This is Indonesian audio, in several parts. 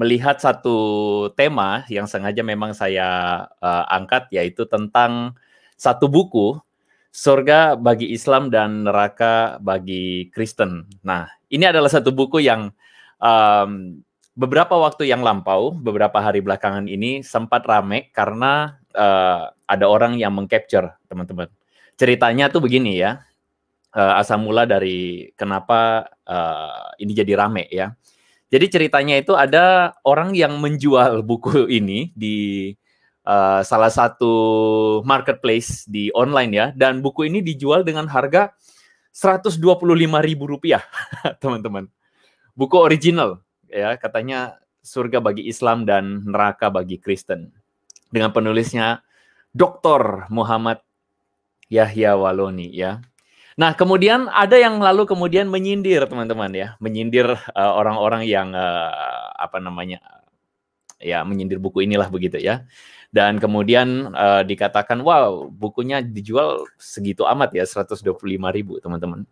melihat satu tema yang sengaja memang saya uh, angkat yaitu tentang satu buku Surga bagi Islam dan Neraka bagi Kristen. Nah, ini adalah satu buku yang um, beberapa waktu yang lampau, beberapa hari belakangan ini sempat rame karena uh, ada orang yang mengcapture, teman-teman. Ceritanya tuh begini ya. Uh, asal mula dari kenapa uh, ini jadi rame ya. Jadi ceritanya itu ada orang yang menjual buku ini di uh, salah satu marketplace di online ya dan buku ini dijual dengan harga rp 125.000 rupiah, teman-teman. Buku original ya, katanya surga bagi Islam dan neraka bagi Kristen. Dengan penulisnya Dr. Muhammad Yahya Waloni ya. Nah, kemudian ada yang lalu kemudian menyindir teman-teman ya, menyindir eh, orang-orang yang uh, apa namanya ya menyindir buku inilah begitu ya. Dan kemudian uh, dikatakan, wow bukunya dijual segitu amat ya, 125 ribu teman-teman.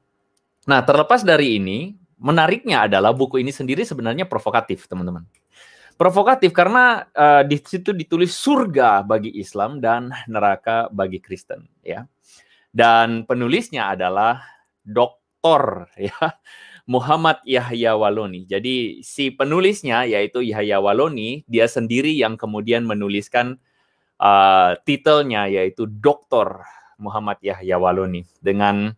Nah, terlepas dari ini, menariknya adalah buku ini sendiri sebenarnya provokatif teman-teman provokatif karena uh, di situ ditulis surga bagi Islam dan neraka bagi Kristen ya dan penulisnya adalah Dr. ya Muhammad Yahya Waloni. Jadi si penulisnya yaitu Yahya Waloni, dia sendiri yang kemudian menuliskan uh, titelnya yaitu Dr. Muhammad Yahya Waloni dengan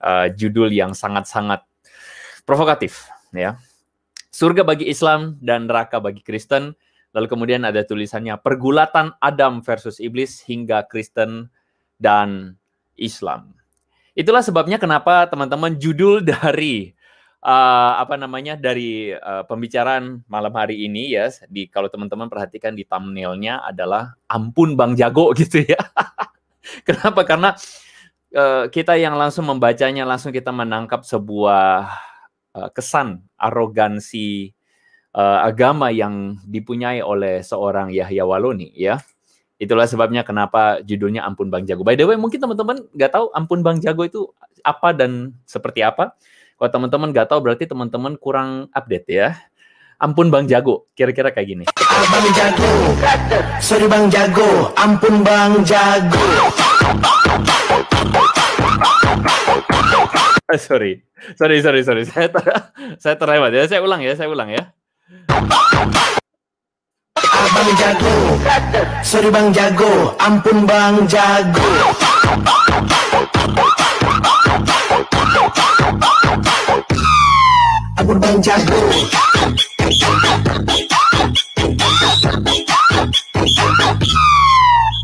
uh, judul yang sangat-sangat provokatif ya. Surga bagi Islam dan neraka bagi Kristen. Lalu kemudian ada tulisannya pergulatan Adam versus iblis hingga Kristen dan Islam. Itulah sebabnya kenapa teman-teman judul dari uh, apa namanya dari uh, pembicaraan malam hari ini ya yes, di kalau teman-teman perhatikan di thumbnailnya adalah ampun Bang Jago gitu ya. kenapa? Karena uh, kita yang langsung membacanya langsung kita menangkap sebuah uh, kesan arogansi uh, agama yang dipunyai oleh seorang Yahya Waloni ya. Itulah sebabnya kenapa judulnya Ampun Bang Jago. By the way, mungkin teman-teman nggak tahu Ampun Bang Jago itu apa dan seperti apa. Kalau teman-teman nggak tahu, berarti teman-teman kurang update ya. Ampun Bang Jago, kira-kira kayak gini. bang Jago, sorry Bang Jago, ampun Bang Jago. Eh, sorry, sorry, sorry, sorry. Saya ter saya terlewat ya. Saya ulang ya, saya ulang ya. Abang ah, jago Sorry bang jago Ampun bang jago Ampun bang jago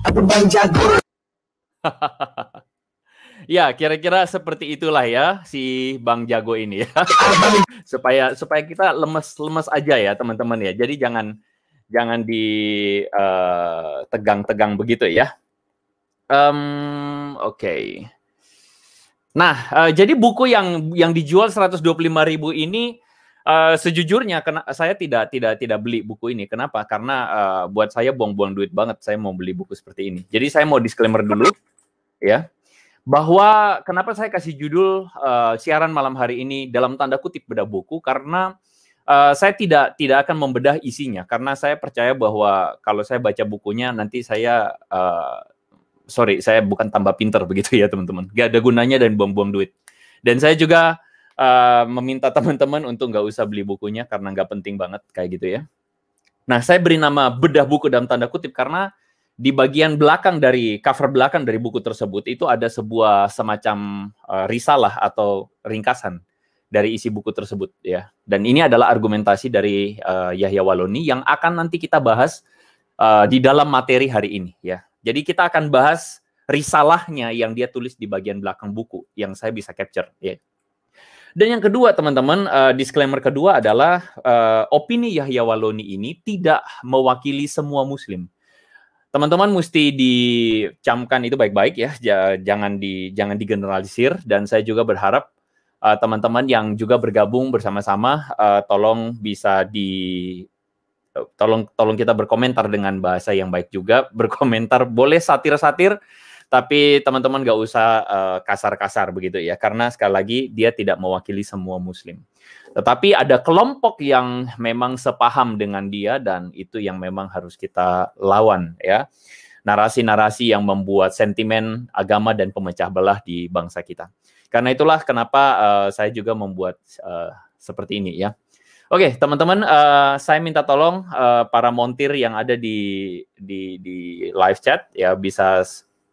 Ampun bang jago Ya, kira-kira seperti itulah ya si Bang Jago ini ya. Ah, supaya supaya kita lemes-lemes aja ya, teman-teman ya. Jadi jangan jangan ditegang-tegang eh, uh, begitu ya. Um, Oke. Okay. Nah, uh, jadi buku yang yang dijual 125.000 ini uh, sejujurnya kena, saya tidak tidak tidak beli buku ini. Kenapa? Karena uh, buat saya buang-buang duit banget saya mau beli buku seperti ini. Jadi saya mau disclaimer dulu ya. Bahwa kenapa saya kasih judul uh, siaran malam hari ini dalam tanda kutip beda buku karena Eh, saya tidak tidak akan membedah isinya karena saya percaya bahwa kalau saya baca bukunya nanti saya uh, sorry saya bukan tambah pinter begitu ya teman-teman gak ada gunanya dan buang-buang duit dan saya juga uh, meminta teman-teman untuk nggak usah beli bukunya karena nggak penting banget kayak gitu ya nah saya beri nama bedah buku dalam tanda kutip karena di bagian belakang dari cover belakang dari buku tersebut itu ada sebuah semacam uh, risalah atau ringkasan dari isi buku tersebut ya. Dan ini adalah argumentasi dari uh, Yahya Waloni yang akan nanti kita bahas uh, di dalam materi hari ini ya. Jadi kita akan bahas risalahnya yang dia tulis di bagian belakang buku yang saya bisa capture ya. Dan yang kedua teman-teman, uh, disclaimer kedua adalah uh, opini Yahya Waloni ini tidak mewakili semua muslim teman-teman mesti dicamkan itu baik-baik ya jangan di jangan digeneralisir dan saya juga berharap Eh, teman-teman uh, yang juga bergabung bersama-sama uh, tolong bisa di tolong tolong kita berkomentar dengan bahasa yang baik juga berkomentar boleh satir-satir tapi teman-teman gak usah uh, eh, kasar -kasar begitu ya karena sekali lagi dia tidak mewakili semua muslim tetapi ada kelompok yang memang sepaham dengan dia dan itu yang memang harus kita lawan ya narasi-narasi yang membuat sentimen agama dan pemecah belah di bangsa kita karena itulah kenapa uh, saya juga membuat uh, seperti ini ya. Oke, okay, teman-teman, uh, saya minta tolong uh, para montir yang ada di di di live chat ya bisa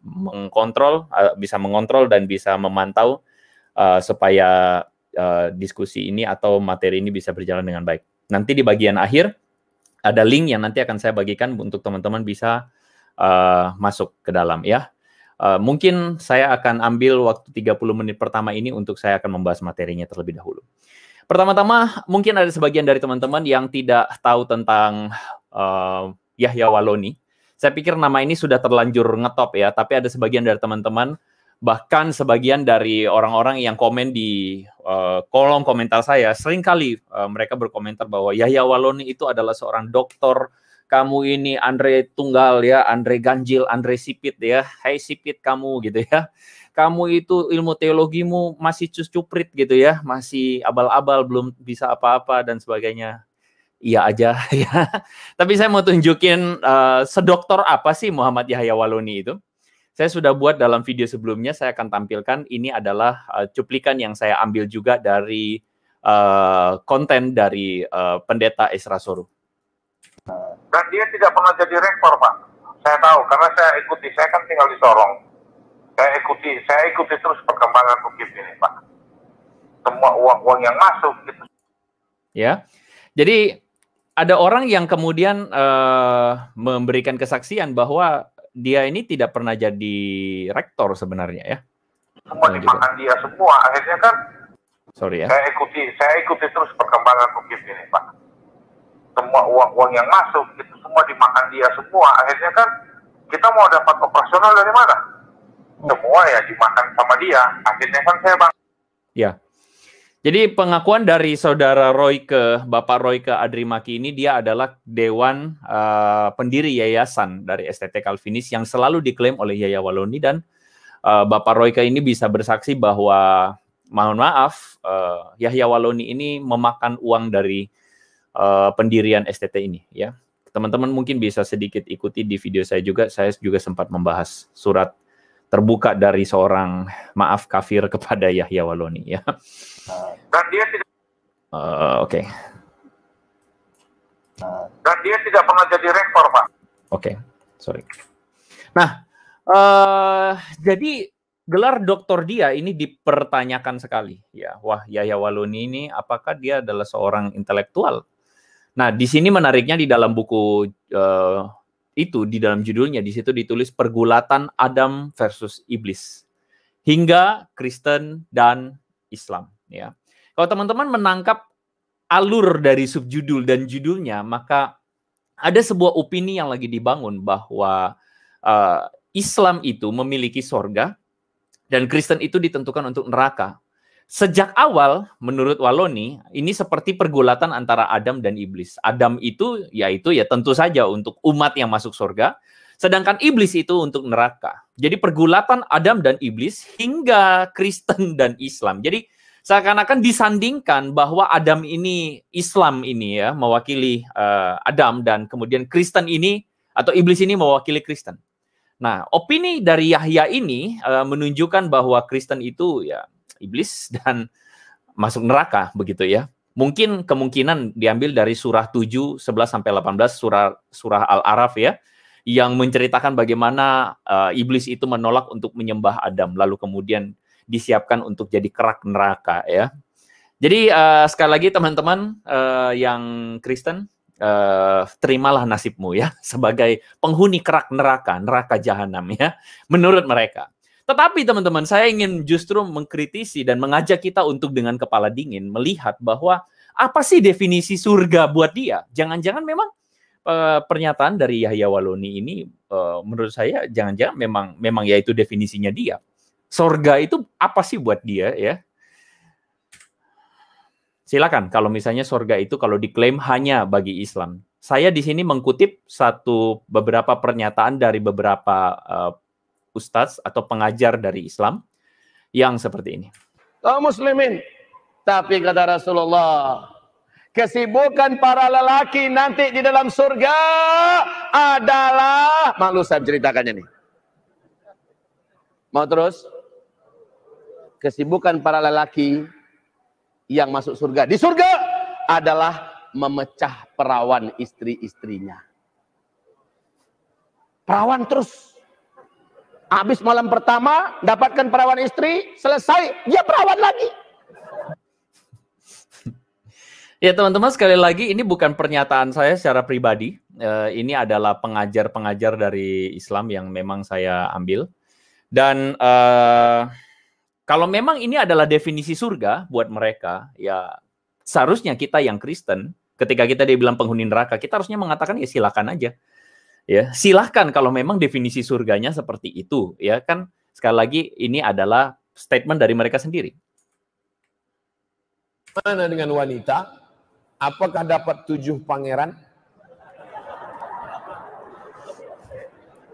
mengkontrol, uh, bisa mengontrol dan bisa memantau uh, supaya uh, diskusi ini atau materi ini bisa berjalan dengan baik. Nanti di bagian akhir ada link yang nanti akan saya bagikan untuk teman-teman bisa uh, masuk ke dalam ya. Uh, mungkin saya akan ambil waktu 30 menit pertama ini untuk saya akan membahas materinya terlebih dahulu. Pertama-tama, mungkin ada sebagian dari teman-teman yang tidak tahu tentang uh, Yahya Waloni. Saya pikir nama ini sudah terlanjur ngetop ya, tapi ada sebagian dari teman-teman bahkan sebagian dari orang-orang yang komen di uh, kolom komentar saya seringkali uh, mereka berkomentar bahwa Yahya Waloni itu adalah seorang doktor kamu ini Andre tunggal ya, Andre ganjil, Andre sipit ya, hey, sipit kamu gitu ya. Kamu itu ilmu teologimu masih cuprit gitu ya, masih abal-abal, belum bisa apa-apa dan sebagainya. Iya aja ya. Tapi saya mau tunjukin uh, sedoktor apa sih Muhammad Yahya Waloni itu. Saya sudah buat dalam video sebelumnya, saya akan tampilkan. Ini adalah uh, cuplikan yang saya ambil juga dari uh, konten dari uh, pendeta Esra Soru. Dan dia tidak pernah jadi rektor, Pak. Saya tahu, karena saya ikuti. Saya kan tinggal di Sorong. Saya ikuti, saya ikuti terus perkembangan UKIP ini, Pak. Semua uang-uang yang masuk, gitu. Ya, jadi ada orang yang kemudian uh, memberikan kesaksian bahwa dia ini tidak pernah jadi rektor sebenarnya ya. Semua dimakan dia semua. Akhirnya kan Sorry ya. Saya ikuti, saya ikuti terus perkembangan UKIP ini, Pak semua uang-uang yang masuk itu semua dimakan dia semua akhirnya kan kita mau dapat operasional dari mana oh. semua ya dimakan sama dia akhirnya kan saya bang ya jadi pengakuan dari saudara Roy ke Bapak Roy ke Adri Maki ini dia adalah dewan uh, pendiri yayasan dari STT Calvinis yang selalu diklaim oleh Yaya Waloni dan uh, Bapak ke ini bisa bersaksi bahwa mohon maaf uh, Yahya Waloni ini memakan uang dari uh, pendirian STT ini ya. Teman-teman mungkin bisa sedikit ikuti di video saya juga, saya juga sempat membahas surat terbuka dari seorang maaf kafir kepada Yahya Waloni ya. Dan dia tidak uh, oke. Okay. Dan dia tidak pernah jadi rektor, Pak. Oke, okay. sorry. Nah, uh, jadi gelar doktor dia ini dipertanyakan sekali ya wah Yahya Waloni ini apakah dia adalah seorang intelektual Nah, di sini menariknya di dalam buku uh, itu di dalam judulnya di situ ditulis pergulatan Adam versus iblis hingga Kristen dan Islam ya. Kalau teman-teman menangkap alur dari subjudul dan judulnya maka ada sebuah opini yang lagi dibangun bahwa uh, Islam itu memiliki sorga dan Kristen itu ditentukan untuk neraka. Sejak awal, menurut Waloni, ini seperti pergulatan antara Adam dan iblis. Adam itu yaitu ya tentu saja untuk umat yang masuk surga, sedangkan iblis itu untuk neraka. Jadi pergulatan Adam dan iblis hingga Kristen dan Islam. Jadi seakan-akan disandingkan bahwa Adam ini Islam ini ya mewakili uh, Adam dan kemudian Kristen ini atau iblis ini mewakili Kristen. Nah, opini dari Yahya ini uh, menunjukkan bahwa Kristen itu ya iblis dan masuk neraka begitu ya. Mungkin kemungkinan diambil dari surah 7 11 sampai 18 surah surah Al-Araf ya yang menceritakan bagaimana uh, iblis itu menolak untuk menyembah Adam lalu kemudian disiapkan untuk jadi kerak neraka ya. Jadi uh, sekali lagi teman-teman uh, yang Kristen uh, terimalah nasibmu ya sebagai penghuni kerak neraka, neraka jahanam ya menurut mereka. Tetapi teman-teman, saya ingin justru mengkritisi dan mengajak kita untuk dengan kepala dingin melihat bahwa apa sih definisi surga buat dia? Jangan-jangan memang uh, pernyataan dari Yahya Waloni ini uh, menurut saya jangan-jangan memang memang yaitu definisinya dia. Surga itu apa sih buat dia ya? Silakan kalau misalnya surga itu kalau diklaim hanya bagi Islam. Saya di sini mengkutip satu beberapa pernyataan dari beberapa uh, Ustaz atau pengajar dari Islam yang seperti ini. oh, muslimin, tapi kata Rasulullah, kesibukan para lelaki nanti di dalam surga adalah malu saya ceritakannya nih. Mau terus? Kesibukan para lelaki yang masuk surga di surga adalah memecah perawan istri-istrinya. Perawan terus Habis malam pertama, dapatkan perawan istri, selesai, dia perawan lagi. Ya teman-teman sekali lagi ini bukan pernyataan saya secara pribadi. Eh, ini adalah pengajar-pengajar dari Islam yang memang saya ambil. Dan eh, kalau memang ini adalah definisi surga buat mereka, ya seharusnya kita yang Kristen, ketika kita dibilang penghuni neraka, kita harusnya mengatakan ya silakan aja ya silahkan kalau memang definisi surganya seperti itu ya kan sekali lagi ini adalah statement dari mereka sendiri mana dengan wanita apakah dapat tujuh pangeran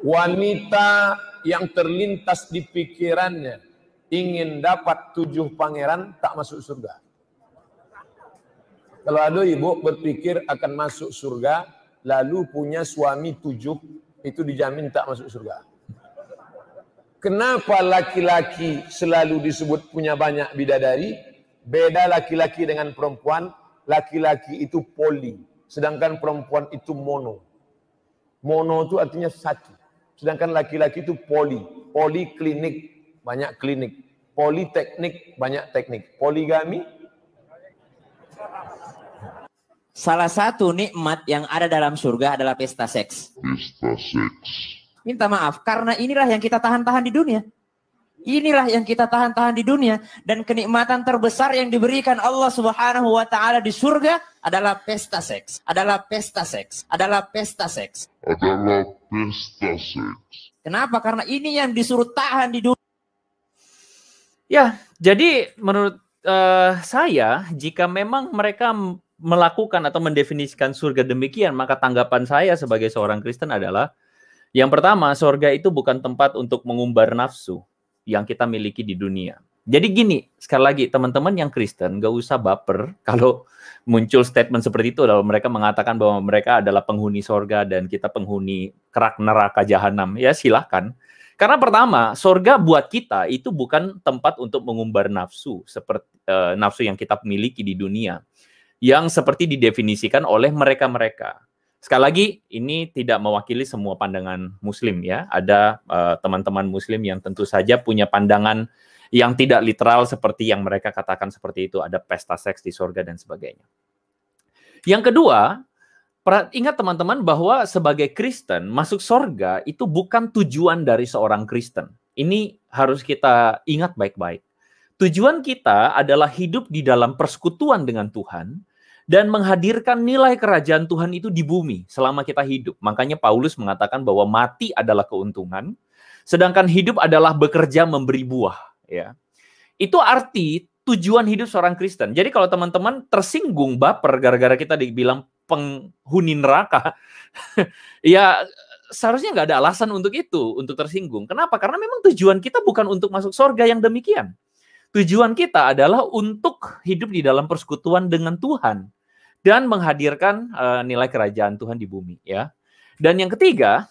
wanita yang terlintas di pikirannya ingin dapat tujuh pangeran tak masuk surga kalau ada ibu berpikir akan masuk surga lalu punya suami tujuh, itu dijamin tak masuk surga. Kenapa laki-laki selalu disebut punya banyak bidadari? Beda laki-laki dengan perempuan, laki-laki itu poli, sedangkan perempuan itu mono. Mono itu artinya satu, sedangkan laki-laki itu poli. Poli klinik, banyak klinik. Politeknik, banyak teknik. Poligami, Salah satu nikmat yang ada dalam surga adalah pesta seks. Pesta seks. Minta maaf, karena inilah yang kita tahan-tahan di dunia. Inilah yang kita tahan-tahan di dunia dan kenikmatan terbesar yang diberikan Allah Subhanahu wa taala di surga adalah pesta seks, adalah pesta seks, adalah pesta seks. Adalah pesta seks. Kenapa? Karena ini yang disuruh tahan di dunia. Ya, jadi menurut uh, saya jika memang mereka melakukan atau mendefinisikan surga demikian, maka tanggapan saya sebagai seorang Kristen adalah yang pertama, surga itu bukan tempat untuk mengumbar nafsu yang kita miliki di dunia. Jadi gini, sekali lagi teman-teman yang Kristen gak usah baper kalau muncul statement seperti itu kalau mereka mengatakan bahwa mereka adalah penghuni surga dan kita penghuni kerak neraka jahanam. Ya silahkan. Karena pertama, surga buat kita itu bukan tempat untuk mengumbar nafsu seperti e, nafsu yang kita miliki di dunia yang seperti didefinisikan oleh mereka-mereka. Sekali lagi, ini tidak mewakili semua pandangan Muslim ya. Ada eh, teman-teman uh, Muslim yang tentu saja punya pandangan yang tidak literal seperti yang mereka katakan seperti itu. Ada pesta seks di sorga dan sebagainya. Yang kedua, ingat teman-teman bahwa sebagai Kristen masuk surga itu bukan tujuan dari seorang Kristen. Ini harus kita ingat baik-baik Tujuan kita adalah hidup di dalam persekutuan dengan Tuhan dan menghadirkan nilai kerajaan Tuhan itu di bumi selama kita hidup. Makanya Paulus mengatakan bahwa mati adalah keuntungan, sedangkan hidup adalah bekerja memberi buah, ya. Itu arti tujuan hidup seorang Kristen. Jadi kalau teman-teman tersinggung baper gara-gara kita dibilang penghuni neraka, ya seharusnya nggak ada alasan untuk itu, untuk tersinggung. Kenapa? Karena memang tujuan kita bukan untuk masuk sorga yang demikian. Tujuan kita adalah untuk hidup di dalam persekutuan dengan Tuhan dan menghadirkan uh, nilai kerajaan Tuhan di bumi ya. Dan yang ketiga,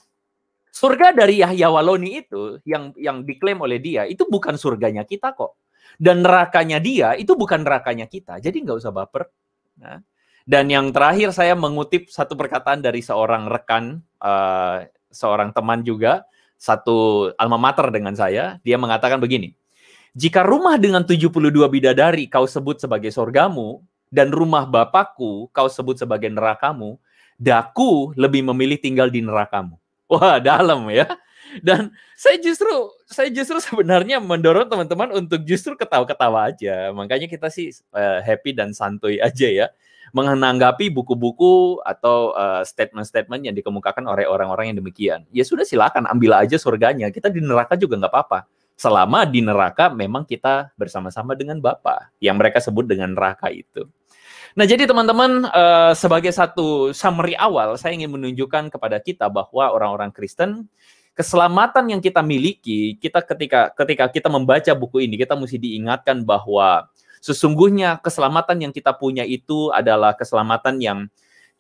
surga dari Yahya Waloni itu yang yang diklaim oleh dia itu bukan surganya kita kok. Dan nerakanya dia itu bukan nerakanya kita. Jadi nggak usah baper. Nah. Dan yang terakhir saya mengutip satu perkataan dari seorang rekan, uh, seorang teman juga, satu alma mater dengan saya. Dia mengatakan begini, jika rumah dengan 72 bidadari kau sebut sebagai sorgamu, dan rumah bapakku kau sebut sebagai nerakamu, daku lebih memilih tinggal di nerakamu. Wah, dalam ya. Dan saya justru saya justru sebenarnya mendorong teman-teman untuk justru ketawa-ketawa aja. Makanya kita sih uh, happy dan santuy aja ya menanggapi buku-buku atau statement eh, statement-statement yang dikemukakan oleh orang-orang yang demikian. Ya sudah silakan ambil aja surganya. Kita di neraka juga nggak apa-apa selama di neraka memang kita bersama-sama dengan Bapa yang mereka sebut dengan neraka itu. Nah, jadi teman-teman, eh, sebagai satu summary awal, saya ingin menunjukkan kepada kita bahwa orang-orang Kristen keselamatan yang kita miliki, kita ketika ketika kita membaca buku ini, kita mesti diingatkan bahwa sesungguhnya keselamatan yang kita punya itu adalah keselamatan yang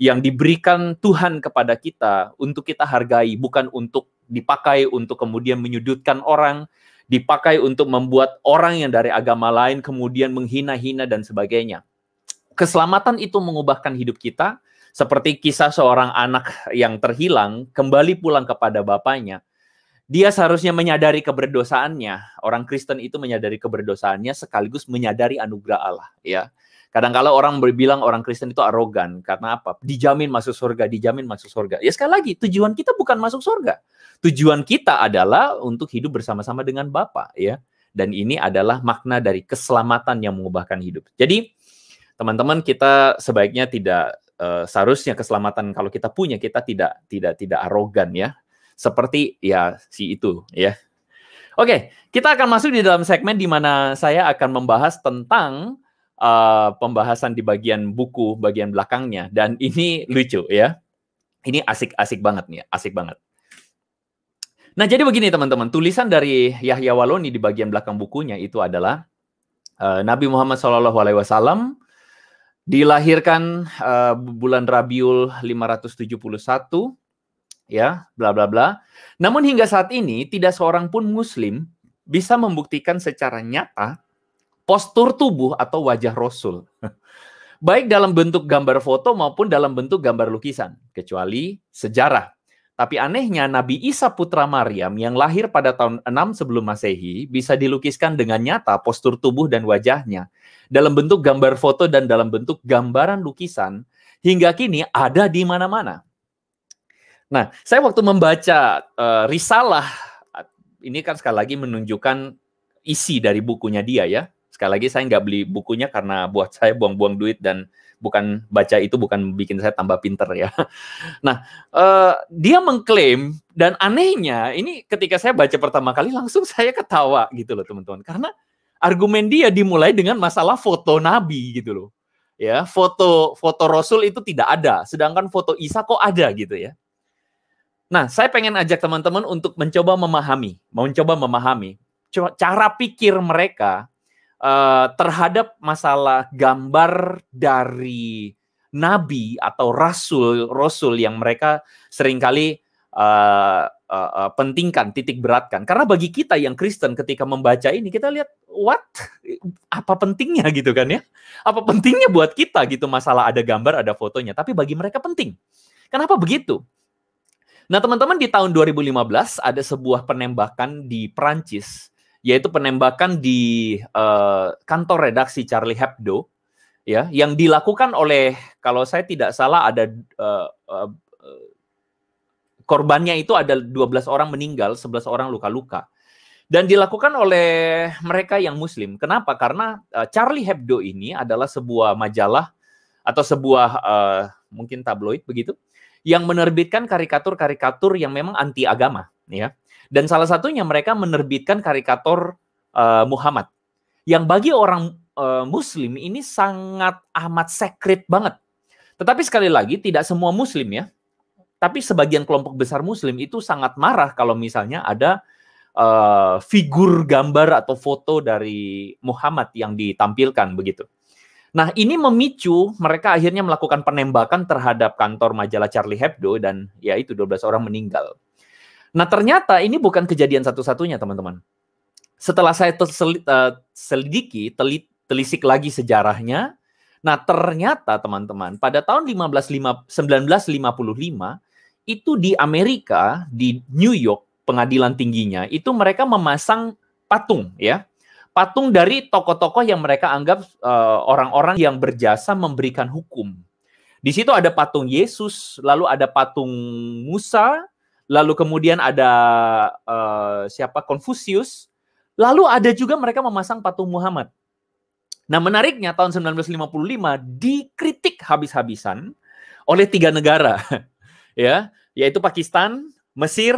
yang diberikan Tuhan kepada kita untuk kita hargai, bukan untuk dipakai untuk kemudian menyudutkan orang, dipakai untuk membuat orang yang dari agama lain kemudian menghina-hina dan sebagainya. Keselamatan itu mengubahkan hidup kita, seperti kisah seorang anak yang terhilang kembali pulang kepada bapaknya. Dia seharusnya menyadari keberdosaannya. Orang Kristen itu menyadari keberdosaannya sekaligus menyadari anugerah Allah, ya kadang-kala orang berbilang orang Kristen itu arogan karena apa? Dijamin masuk surga, dijamin masuk surga. Ya sekali lagi, tujuan kita bukan masuk surga. Tujuan kita adalah untuk hidup bersama-sama dengan Bapa, ya. Dan ini adalah makna dari keselamatan yang mengubahkan hidup. Jadi, teman-teman kita sebaiknya tidak uh, seharusnya keselamatan kalau kita punya kita tidak tidak tidak arogan ya. Seperti ya si itu ya. Oke, kita akan masuk di dalam segmen di mana saya akan membahas tentang uh, pembahasan di bagian buku bagian belakangnya dan ini lucu ya. Ini asik-asik banget nih, asik banget. Nah, jadi begini teman-teman, tulisan dari Yahya Waloni di bagian belakang bukunya itu adalah uh, Nabi Muhammad Shallallahu alaihi wasallam dilahirkan uh, bulan Rabiul 571 ya, bla bla bla. Namun hingga saat ini tidak seorang pun muslim bisa membuktikan secara nyata postur tubuh atau wajah Rasul. Baik dalam bentuk gambar foto maupun dalam bentuk gambar lukisan, kecuali sejarah. Tapi anehnya Nabi Isa putra Maryam yang lahir pada tahun 6 sebelum Masehi bisa dilukiskan dengan nyata postur tubuh dan wajahnya dalam bentuk gambar foto dan dalam bentuk gambaran lukisan hingga kini ada di mana-mana. Nah, saya waktu membaca uh, risalah ini kan sekali lagi menunjukkan isi dari bukunya dia ya. Sekali lagi saya nggak beli bukunya karena buat saya buang-buang duit dan bukan baca itu bukan bikin saya tambah pinter ya. Nah, uh, dia mengklaim dan anehnya ini ketika saya baca pertama kali langsung saya ketawa gitu loh teman-teman karena argumen dia dimulai dengan masalah foto nabi gitu loh. Ya, foto foto rasul itu tidak ada, sedangkan foto Isa kok ada gitu ya. Nah, saya pengen ajak teman-teman untuk mencoba memahami, mencoba memahami cara pikir mereka Eh, terhadap masalah gambar dari nabi atau rasul rasul yang mereka seringkali uh, uh, uh, pentingkan titik beratkan karena bagi kita yang Kristen ketika membaca ini kita lihat what apa pentingnya gitu kan ya apa pentingnya buat kita gitu masalah ada gambar ada fotonya tapi bagi mereka penting kenapa begitu nah teman-teman di tahun 2015 ada sebuah penembakan di Prancis yaitu penembakan di uh, kantor redaksi Charlie Hebdo ya yang dilakukan oleh kalau saya tidak salah ada uh, uh, korbannya itu ada 12 orang meninggal, 11 orang luka-luka. Dan dilakukan oleh mereka yang muslim. Kenapa? Karena uh, Charlie Hebdo ini adalah sebuah majalah atau sebuah uh, mungkin tabloid begitu yang menerbitkan karikatur-karikatur yang memang anti agama ya. Dan salah satunya mereka menerbitkan karikatur uh, Muhammad yang bagi orang uh, muslim ini sangat amat sekret banget. Tetapi sekali lagi tidak semua muslim ya. Tapi sebagian kelompok besar muslim itu sangat marah kalau misalnya ada uh, figur gambar atau foto dari Muhammad yang ditampilkan begitu. Nah, ini memicu mereka akhirnya melakukan penembakan terhadap kantor majalah Charlie Hebdo dan ya itu 12 orang meninggal. Nah, ternyata ini bukan kejadian satu-satunya, teman-teman. Setelah saya eh, selidiki, teli, telisik lagi sejarahnya, nah ternyata teman-teman, pada tahun 1955 itu di Amerika, di New York, pengadilan tingginya, itu mereka memasang patung ya. Patung dari tokoh-tokoh yang mereka anggap eh, orang-orang uh, orang -orang yang berjasa memberikan hukum. Di situ ada patung Yesus, lalu ada patung Musa, lalu kemudian ada uh, siapa Konfusius, lalu ada juga mereka memasang patung Muhammad. Nah, menariknya tahun 1955 dikritik habis-habisan oleh tiga negara, ya, yaitu Pakistan, Mesir,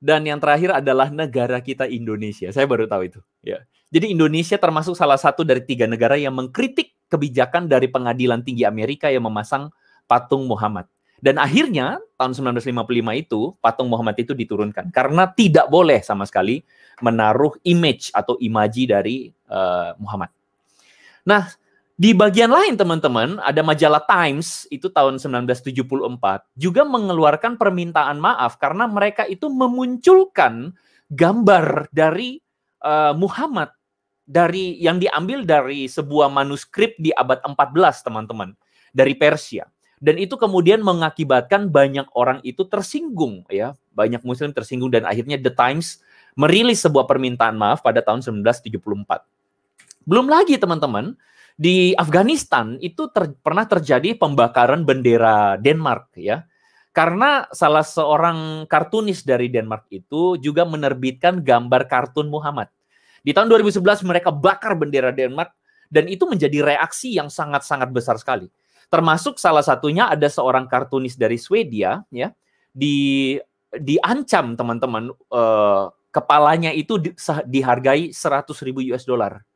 dan yang terakhir adalah negara kita Indonesia. Saya baru tahu itu, ya. Jadi Indonesia termasuk salah satu dari tiga negara yang mengkritik kebijakan dari Pengadilan Tinggi Amerika yang memasang patung Muhammad. Dan akhirnya tahun 1955 itu patung Muhammad itu diturunkan karena tidak boleh sama sekali menaruh image atau imaji dari uh, Muhammad. Nah, di bagian lain teman-teman ada majalah Times itu tahun 1974 juga mengeluarkan permintaan maaf karena mereka itu memunculkan gambar dari uh, Muhammad dari yang diambil dari sebuah manuskrip di abad 14 teman-teman dari Persia dan itu kemudian mengakibatkan banyak orang itu tersinggung ya banyak muslim tersinggung dan akhirnya The Times merilis sebuah permintaan maaf pada tahun 1974 belum lagi teman-teman di Afghanistan itu ter pernah terjadi pembakaran bendera Denmark ya karena salah seorang kartunis dari Denmark itu juga menerbitkan gambar kartun Muhammad di tahun 2011 mereka bakar bendera Denmark dan itu menjadi reaksi yang sangat-sangat besar sekali Termasuk salah satunya ada seorang kartunis dari Swedia ya di diancam teman-teman eh, kepalanya itu di, dihargai 100 ribu US dollar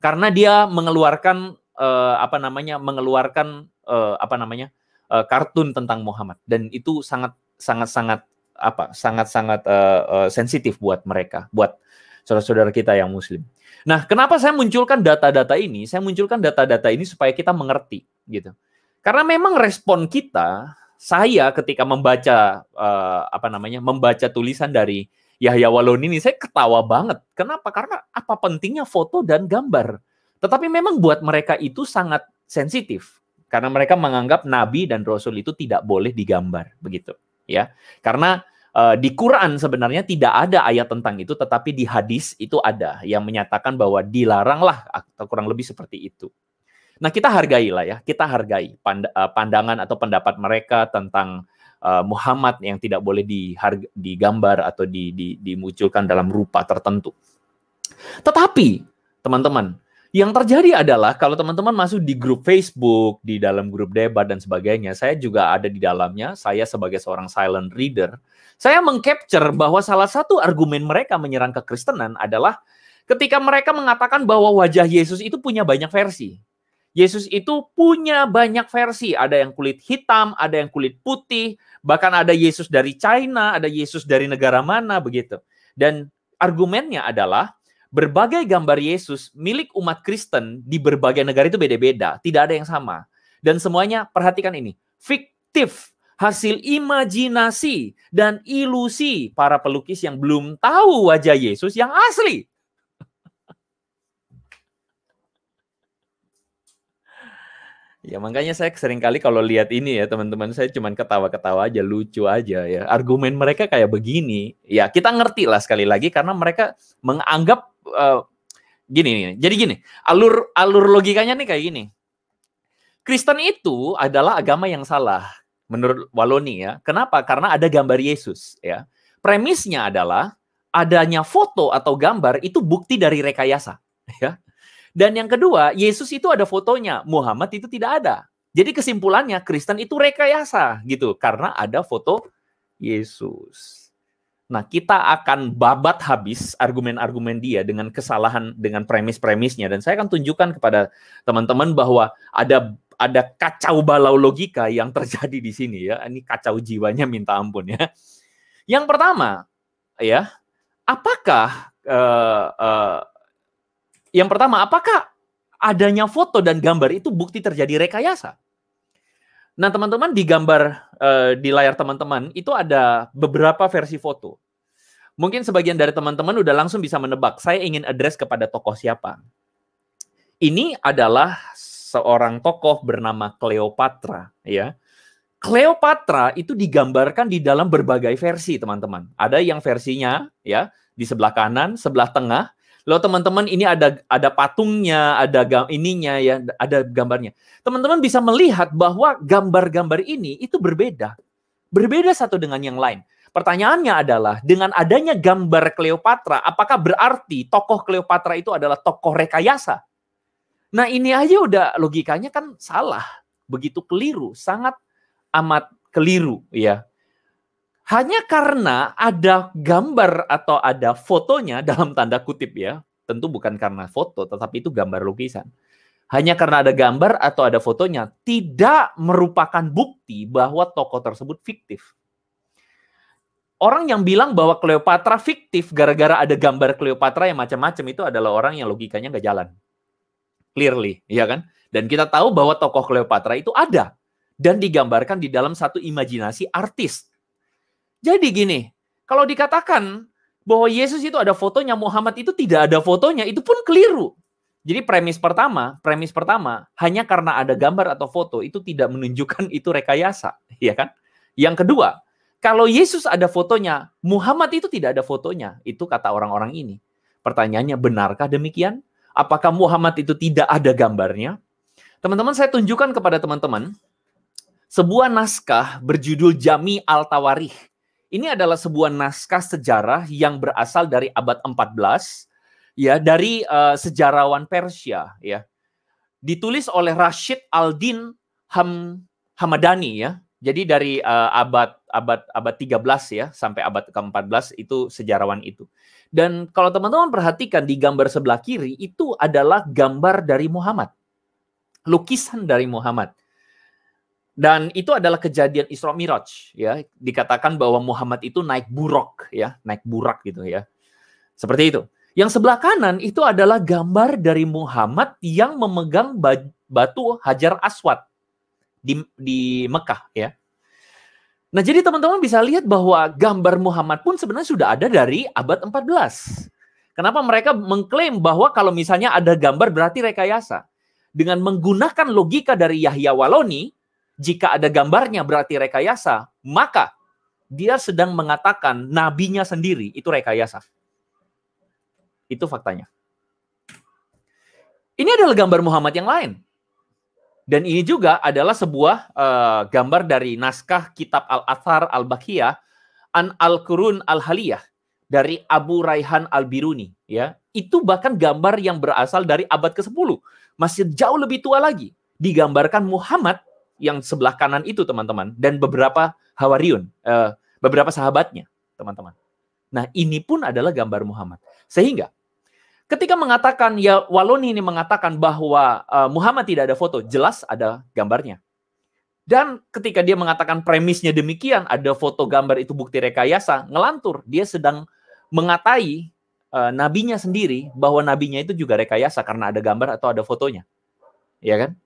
karena dia mengeluarkan eh, apa namanya mengeluarkan eh, apa namanya eh, kartun tentang Muhammad dan itu sangat sangat sangat apa sangat sangat eh, eh, sensitif buat mereka buat saudara-saudara kita yang muslim. Nah, kenapa saya munculkan data-data ini? Saya munculkan data-data ini supaya kita mengerti gitu. Karena memang respon kita, saya ketika membaca uh, apa namanya, membaca tulisan dari Yahya Waloni ini saya ketawa banget. Kenapa? Karena apa pentingnya foto dan gambar. Tetapi memang buat mereka itu sangat sensitif karena mereka menganggap nabi dan rasul itu tidak boleh digambar begitu, ya. Karena uh, di Quran sebenarnya tidak ada ayat tentang itu, tetapi di hadis itu ada yang menyatakan bahwa dilaranglah atau kurang lebih seperti itu. Nah, kita hargai lah ya, kita hargai pand eh, pandangan atau pendapat mereka tentang uh, Muhammad yang tidak boleh digambar atau di, di, dimunculkan dalam rupa tertentu. Tetapi, teman-teman, yang terjadi adalah kalau teman-teman masuk di grup Facebook, di dalam grup debat dan sebagainya, saya juga ada di dalamnya, saya sebagai seorang silent reader, saya mengcapture bahwa salah satu argumen mereka menyerang kekristenan adalah ketika mereka mengatakan bahwa wajah Yesus itu punya banyak versi Yesus itu punya banyak versi. Ada yang kulit hitam, ada yang kulit putih, bahkan ada Yesus dari China, ada Yesus dari negara mana begitu. Dan argumennya adalah berbagai gambar Yesus milik umat Kristen di berbagai negara itu beda-beda, tidak ada yang sama. Dan semuanya perhatikan ini, fiktif, hasil imajinasi dan ilusi para pelukis yang belum tahu wajah Yesus yang asli. Ya makanya saya sering kali kalau lihat ini ya teman-teman saya cuman ketawa-ketawa aja lucu aja ya. Argumen mereka kayak begini. Ya kita ngerti lah sekali lagi karena mereka menganggap uh, gini nih. Jadi gini, alur alur logikanya nih kayak gini. Kristen itu adalah agama yang salah menurut Waloni ya. Kenapa? Karena ada gambar Yesus ya. Premisnya adalah adanya foto atau gambar itu bukti dari rekayasa ya dan yang kedua, Yesus itu ada fotonya, Muhammad itu tidak ada. Jadi kesimpulannya Kristen itu rekayasa gitu karena ada foto Yesus. Nah, kita akan babat habis argumen-argumen dia dengan kesalahan dengan premis-premisnya dan saya akan tunjukkan kepada teman-teman bahwa ada ada kacau balau logika yang terjadi di sini ya. Ini kacau jiwanya minta ampun ya. Yang pertama, ya, apakah uh, uh, yang pertama, apakah adanya foto dan gambar itu bukti terjadi rekayasa? Nah, teman-teman di gambar eh, di layar teman-teman itu ada beberapa versi foto. Mungkin sebagian dari teman-teman udah langsung bisa menebak saya ingin address kepada tokoh siapa. Ini adalah seorang tokoh bernama Cleopatra, ya. Cleopatra itu digambarkan di dalam berbagai versi, teman-teman. Ada yang versinya ya di sebelah kanan, sebelah tengah, Lo teman-teman ini ada ada patungnya, ada gam, ininya ya, ada gambarnya. Teman-teman bisa melihat bahwa gambar-gambar ini itu berbeda. Berbeda satu dengan yang lain. Pertanyaannya adalah dengan adanya gambar Cleopatra, apakah berarti tokoh Cleopatra itu adalah tokoh rekayasa? Nah, ini aja udah logikanya kan salah, begitu keliru, sangat amat keliru ya hanya karena ada gambar atau ada fotonya dalam tanda kutip ya, tentu bukan karena foto, tetapi itu gambar lukisan. Hanya karena ada gambar atau ada fotonya, tidak merupakan bukti bahwa tokoh tersebut fiktif. Orang yang bilang bahwa Cleopatra fiktif gara-gara ada gambar Cleopatra yang macam-macam itu adalah orang yang logikanya nggak jalan. Clearly, ya kan? Dan kita tahu bahwa tokoh Cleopatra itu ada dan digambarkan di dalam satu imajinasi artis jadi gini, kalau dikatakan bahwa Yesus itu ada fotonya, Muhammad itu tidak ada fotonya, itu pun keliru. Jadi premis pertama, premis pertama, hanya karena ada gambar atau foto itu tidak menunjukkan itu rekayasa, ya kan? Yang kedua, kalau Yesus ada fotonya, Muhammad itu tidak ada fotonya, itu kata orang-orang ini. Pertanyaannya, benarkah demikian? Apakah Muhammad itu tidak ada gambarnya? Teman-teman, saya tunjukkan kepada teman-teman sebuah naskah berjudul Jami al tawarih ini adalah sebuah naskah sejarah yang berasal dari abad 14 ya dari uh, sejarawan Persia ya. Ditulis oleh Rashid Al-Din Ham Hamadani ya. Jadi dari uh, abad abad abad 13 ya sampai abad ke-14 itu sejarawan itu. Dan kalau teman-teman perhatikan di gambar sebelah kiri itu adalah gambar dari Muhammad. Lukisan dari Muhammad. Dan itu adalah kejadian Isra Miraj ya, dikatakan bahwa Muhammad itu naik buruk ya, naik burak gitu ya. Seperti itu. Yang sebelah kanan itu adalah gambar dari Muhammad yang memegang batu Hajar Aswad di di Mekah ya. Nah, jadi teman-teman bisa lihat bahwa gambar Muhammad pun sebenarnya sudah ada dari abad 14. Kenapa mereka mengklaim bahwa kalau misalnya ada gambar berarti rekayasa? Dengan menggunakan logika dari Yahya Waloni, jika ada gambarnya berarti rekayasa, maka dia sedang mengatakan nabinya sendiri itu rekayasa. Itu faktanya. Ini adalah gambar Muhammad yang lain. Dan ini juga adalah sebuah uh, gambar dari naskah kitab Al-Athar Al-Bakiyah An Al-Qurun Al-Haliyah dari Abu Raihan Al-Biruni ya. Itu bahkan gambar yang berasal dari abad ke-10, masih jauh lebih tua lagi. Digambarkan Muhammad yang sebelah kanan itu teman-teman dan beberapa Hawariun, uh, beberapa sahabatnya teman-teman. Nah ini pun adalah gambar Muhammad. Sehingga ketika mengatakan ya Waloni ini mengatakan bahwa uh, Muhammad tidak ada foto, jelas ada gambarnya. Dan ketika dia mengatakan premisnya demikian, ada foto gambar itu bukti rekayasa, ngelantur. Dia sedang mengatai uh, nabinya sendiri bahwa nabinya itu juga rekayasa karena ada gambar atau ada fotonya. Ya kan?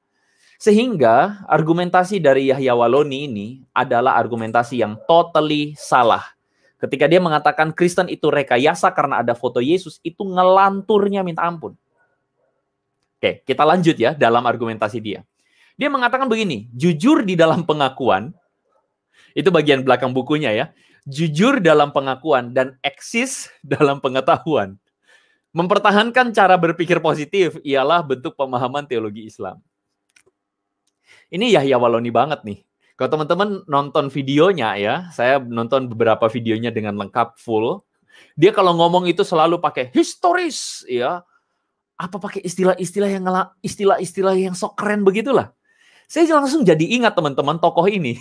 Sehingga argumentasi dari Yahya Waloni ini adalah argumentasi yang totally salah. Ketika dia mengatakan Kristen itu rekayasa karena ada foto Yesus, itu ngelanturnya minta ampun. Oke, kita lanjut ya dalam argumentasi dia. Dia mengatakan begini, jujur di dalam pengakuan, itu bagian belakang bukunya ya, jujur dalam pengakuan dan eksis dalam pengetahuan. Mempertahankan cara berpikir positif ialah bentuk pemahaman teologi Islam. Ini Yahya Waloni banget nih. Kalau teman-teman nonton videonya ya, saya nonton beberapa videonya dengan lengkap full. Dia kalau ngomong itu selalu pakai historis ya. Apa pakai istilah-istilah yang istilah-istilah yang sok keren begitulah. Saya langsung jadi ingat teman-teman tokoh ini.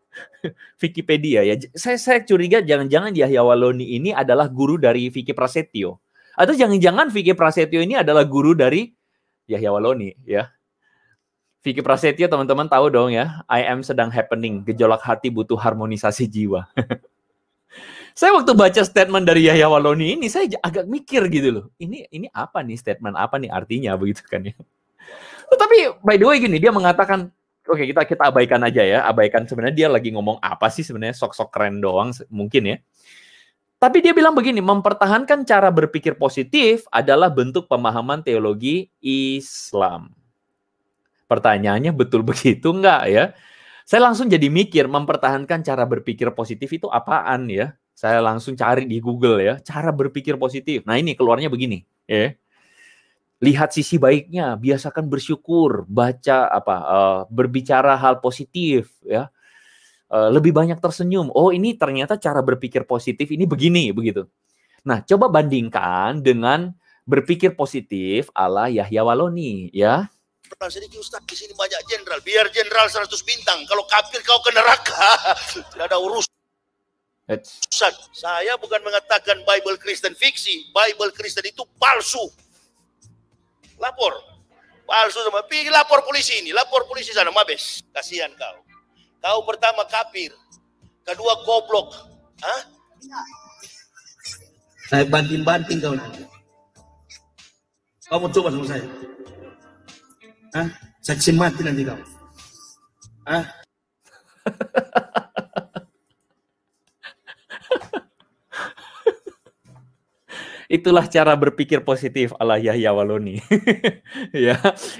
Wikipedia ya. Saya saya curiga jangan-jangan Yahya Waloni ini adalah guru dari Vicky Prasetyo. Atau jangan-jangan Vicky Prasetyo ini adalah guru dari Yahya Waloni ya. Vicky Prasetyo teman-teman tahu dong ya, I am sedang happening, gejolak hati butuh harmonisasi jiwa. saya waktu baca statement dari Yahya Waloni ini saya agak mikir gitu loh. Ini ini apa nih statement apa nih artinya begitu kan ya. tapi by the way gini dia mengatakan oke okay, kita kita abaikan aja ya, abaikan sebenarnya dia lagi ngomong apa sih sebenarnya sok-sok keren doang mungkin ya. Tapi dia bilang begini, mempertahankan cara berpikir positif adalah bentuk pemahaman teologi Islam. Pertanyaannya betul begitu enggak ya? Saya langsung jadi mikir mempertahankan cara berpikir positif itu apaan ya? Saya langsung cari di Google ya, cara berpikir positif. Nah ini keluarnya begini ya. Lihat sisi baiknya, biasakan bersyukur, baca apa, uh, berbicara hal positif ya. Uh, lebih banyak tersenyum. Oh ini ternyata cara berpikir positif ini begini begitu. Nah coba bandingkan dengan berpikir positif ala Yahya Waloni ya pernah sedikit Ustaz di sini banyak jenderal biar jenderal 100 bintang kalau kafir kau ke neraka tidak ada urusan Ustaz, saya bukan mengatakan Bible Kristen fiksi. Bible Kristen itu palsu. Lapor. Palsu sama. Pergi lapor polisi ini. Lapor polisi sana. Mabes. Kasihan kau. Kau pertama kafir. Kedua goblok. Hah? Saya banting-banting kau Kau Kamu coba sama saya. Hah? Saksi mati nanti kau. Hah? Itulah cara berpikir positif ala Yahya Waloni. ya,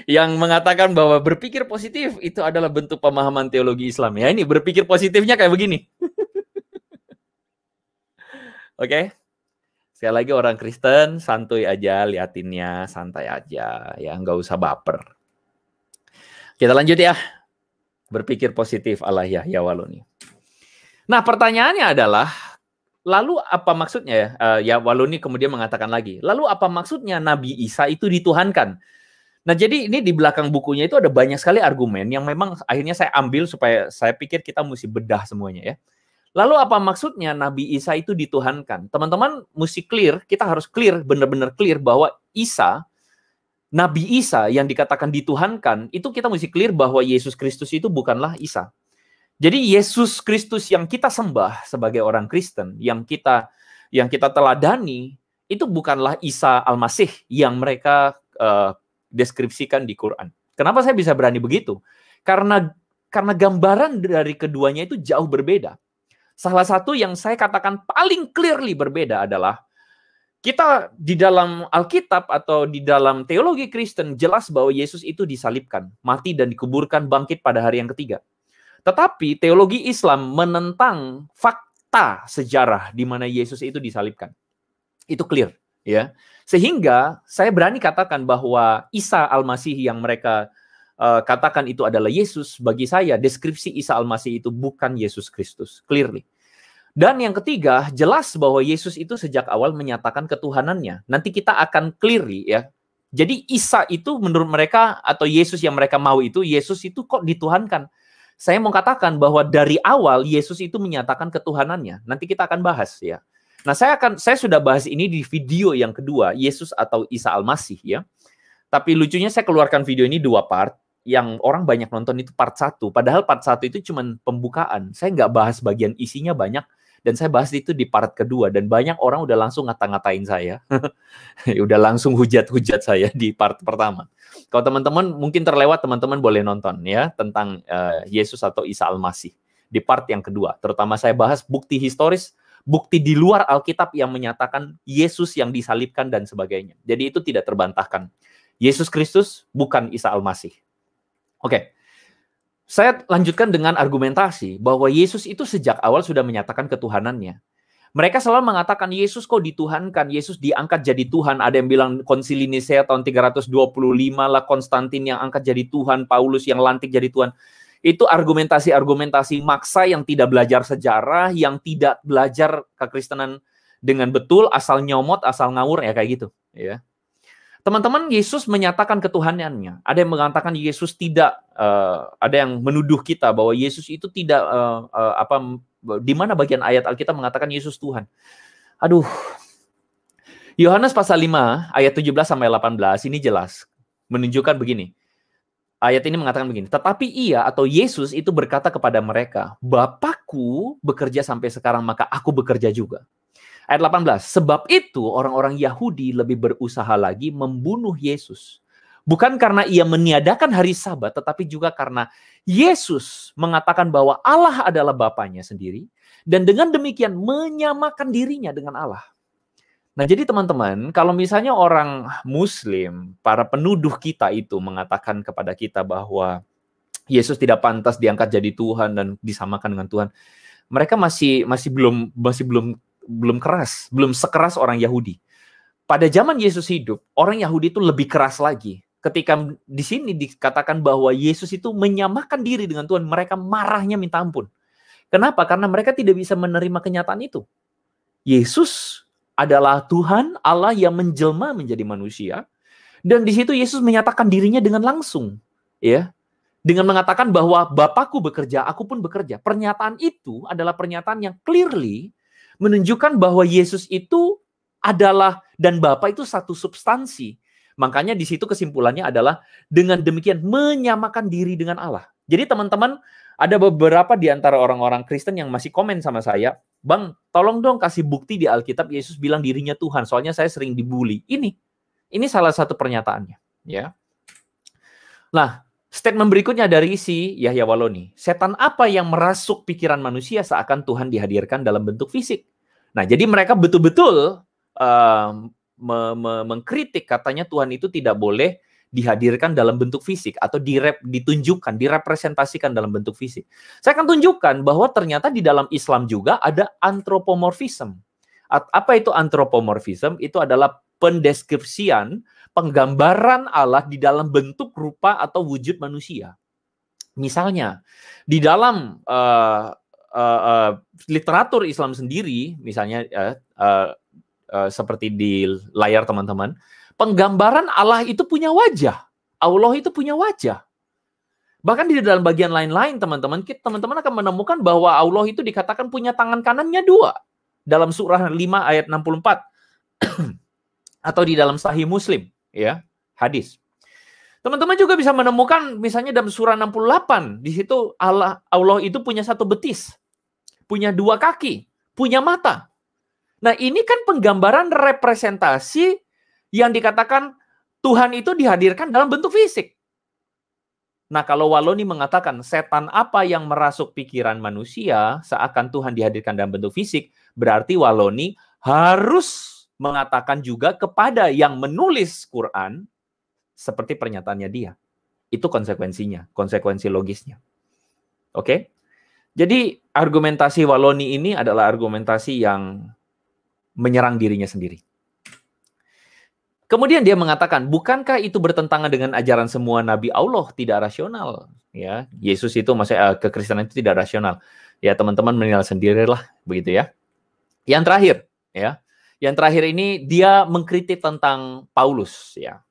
yang mengatakan bahwa berpikir positif itu adalah bentuk pemahaman teologi Islam. Ya, ini berpikir positifnya kayak begini. Oke. Okay? Sekali lagi orang Kristen santuy aja, liatinnya santai aja, ya nggak usah baper. Kita lanjut ya. Berpikir positif Allah ya, ya, Waluni. Nah pertanyaannya adalah, lalu apa maksudnya ya? Uh, ya Waluni kemudian mengatakan lagi, lalu apa maksudnya Nabi Isa itu dituhankan? Nah jadi ini di belakang bukunya itu ada banyak sekali argumen yang memang akhirnya saya ambil supaya saya pikir kita mesti bedah semuanya ya. Lalu apa maksudnya Nabi Isa itu dituhankan? Teman-teman mesti clear, kita harus clear, benar-benar clear bahwa Isa Nabi Isa yang dikatakan dituhankan, itu kita mesti clear bahwa Yesus Kristus itu bukanlah Isa. Jadi Yesus Kristus yang kita sembah sebagai orang Kristen, yang kita yang kita teladani, itu bukanlah Isa Al-Masih yang mereka uh, deskripsikan di Quran. Kenapa saya bisa berani begitu? Karena karena gambaran dari keduanya itu jauh berbeda. Salah satu yang saya katakan paling clearly berbeda adalah kita di dalam Alkitab atau di dalam teologi Kristen jelas bahwa Yesus itu disalibkan, mati dan dikuburkan, bangkit pada hari yang ketiga. Tetapi teologi Islam menentang fakta sejarah di mana Yesus itu disalibkan. Itu clear, ya. Sehingga saya berani katakan bahwa Isa Al-Masih yang mereka uh, katakan itu adalah Yesus, bagi saya deskripsi Isa Al-Masih itu bukan Yesus Kristus, clearly. Dan yang ketiga, jelas bahwa Yesus itu sejak awal menyatakan ketuhanannya. Nanti kita akan clear ya. Jadi Isa itu menurut mereka atau Yesus yang mereka mau itu, Yesus itu kok dituhankan. Saya mau katakan bahwa dari awal Yesus itu menyatakan ketuhanannya. Nanti kita akan bahas ya. Nah, saya akan saya sudah bahas ini di video yang kedua, Yesus atau Isa Al-Masih ya. Tapi lucunya saya keluarkan video ini dua part yang orang banyak nonton itu part satu. Padahal part satu itu cuma pembukaan. Saya nggak bahas bagian isinya banyak dan saya bahas itu di part kedua dan banyak orang udah langsung ngata-ngatain saya ya udah langsung hujat-hujat saya di part pertama kalau teman-teman mungkin terlewat teman-teman boleh nonton ya tentang uh, Yesus atau Isa Al-Masih di part yang kedua terutama saya bahas bukti historis bukti di luar Alkitab yang menyatakan Yesus yang disalibkan dan sebagainya jadi itu tidak terbantahkan Yesus Kristus bukan Isa Al-Masih oke okay saya lanjutkan dengan argumentasi bahwa Yesus itu sejak awal sudah menyatakan ketuhanannya. Mereka selalu mengatakan Yesus kok dituhankan, Yesus diangkat jadi Tuhan. Ada yang bilang konsili Nicea tahun 325 lah Konstantin yang angkat jadi Tuhan, Paulus yang lantik jadi Tuhan. Itu argumentasi-argumentasi maksa yang tidak belajar sejarah, yang tidak belajar kekristenan dengan betul, asal nyomot, asal ngawur ya kayak gitu, ya. Teman-teman, Yesus menyatakan ketuhanannya. Ada yang mengatakan Yesus tidak, uh, ada yang menuduh kita bahwa Yesus itu tidak uh, uh, apa di mana bagian ayat Alkitab mengatakan Yesus Tuhan. Aduh. Yohanes pasal 5 ayat 17 sampai 18 ini jelas menunjukkan begini. Ayat ini mengatakan begini, tetapi ia atau Yesus itu berkata kepada mereka, "Bapakku bekerja sampai sekarang, maka aku bekerja juga." Ayat 18, sebab itu orang-orang Yahudi lebih berusaha lagi membunuh Yesus. Bukan karena ia meniadakan hari sabat, tetapi juga karena Yesus mengatakan bahwa Allah adalah Bapaknya sendiri, dan dengan demikian menyamakan dirinya dengan Allah. Nah, jadi teman-teman, kalau misalnya orang Muslim, para penuduh kita itu mengatakan kepada kita bahwa Yesus tidak pantas diangkat jadi Tuhan dan disamakan dengan Tuhan, mereka masih masih belum masih belum belum keras, belum sekeras orang Yahudi. Pada zaman Yesus hidup, orang Yahudi itu lebih keras lagi. Ketika di sini dikatakan bahwa Yesus itu menyamakan diri dengan Tuhan, mereka marahnya minta ampun. Kenapa? Karena mereka tidak bisa menerima kenyataan itu. Yesus adalah Tuhan Allah yang menjelma menjadi manusia dan di situ Yesus menyatakan dirinya dengan langsung, ya. Dengan mengatakan bahwa Bapakku bekerja, aku pun bekerja. Pernyataan itu adalah pernyataan yang clearly menunjukkan bahwa Yesus itu adalah dan Bapa itu satu substansi. Makanya di situ kesimpulannya adalah dengan demikian menyamakan diri dengan Allah. Jadi teman-teman ada beberapa di antara orang-orang Kristen yang masih komen sama saya, Bang, tolong dong kasih bukti di Alkitab Yesus bilang dirinya Tuhan. Soalnya saya sering dibully. Ini, ini salah satu pernyataannya. Ya. Nah, Statement berikutnya dari si Yahya Waloni. Setan apa yang merasuk pikiran manusia seakan Tuhan dihadirkan dalam bentuk fisik? Nah, jadi mereka betul-betul uh, me me mengkritik katanya Tuhan itu tidak boleh dihadirkan dalam bentuk fisik atau direp, ditunjukkan, direpresentasikan dalam bentuk fisik. Saya akan tunjukkan bahwa ternyata di dalam Islam juga ada antropomorfisme. Apa itu antropomorfisme? Itu adalah pendeskripsian penggambaran Allah di dalam bentuk rupa atau wujud manusia. Misalnya, di dalam uh, uh, uh, literatur Islam sendiri, misalnya uh, uh, uh, seperti di layar teman-teman, penggambaran Allah itu punya wajah. Allah itu punya wajah. Bahkan di dalam bagian lain-lain, teman-teman, teman-teman akan menemukan bahwa Allah itu dikatakan punya tangan kanannya dua. Dalam surah 5 ayat 64. atau di dalam sahih Muslim ya hadis. Teman-teman juga bisa menemukan misalnya dalam surah 68 di situ Allah Allah itu punya satu betis, punya dua kaki, punya mata. Nah, ini kan penggambaran representasi yang dikatakan Tuhan itu dihadirkan dalam bentuk fisik. Nah, kalau Waloni mengatakan setan apa yang merasuk pikiran manusia seakan Tuhan dihadirkan dalam bentuk fisik, berarti Waloni harus mengatakan juga kepada yang menulis Quran seperti pernyataannya dia. Itu konsekuensinya, konsekuensi logisnya. Oke? Jadi argumentasi Waloni ini adalah argumentasi yang menyerang dirinya sendiri. Kemudian dia mengatakan, bukankah itu bertentangan dengan ajaran semua nabi Allah tidak rasional? Ya, Yesus itu maksudnya eh, kekristenan itu tidak rasional. Ya teman-teman menilai sendirilah begitu ya. Yang terakhir, ya yang terakhir ini dia mengkritik tentang Paulus ya.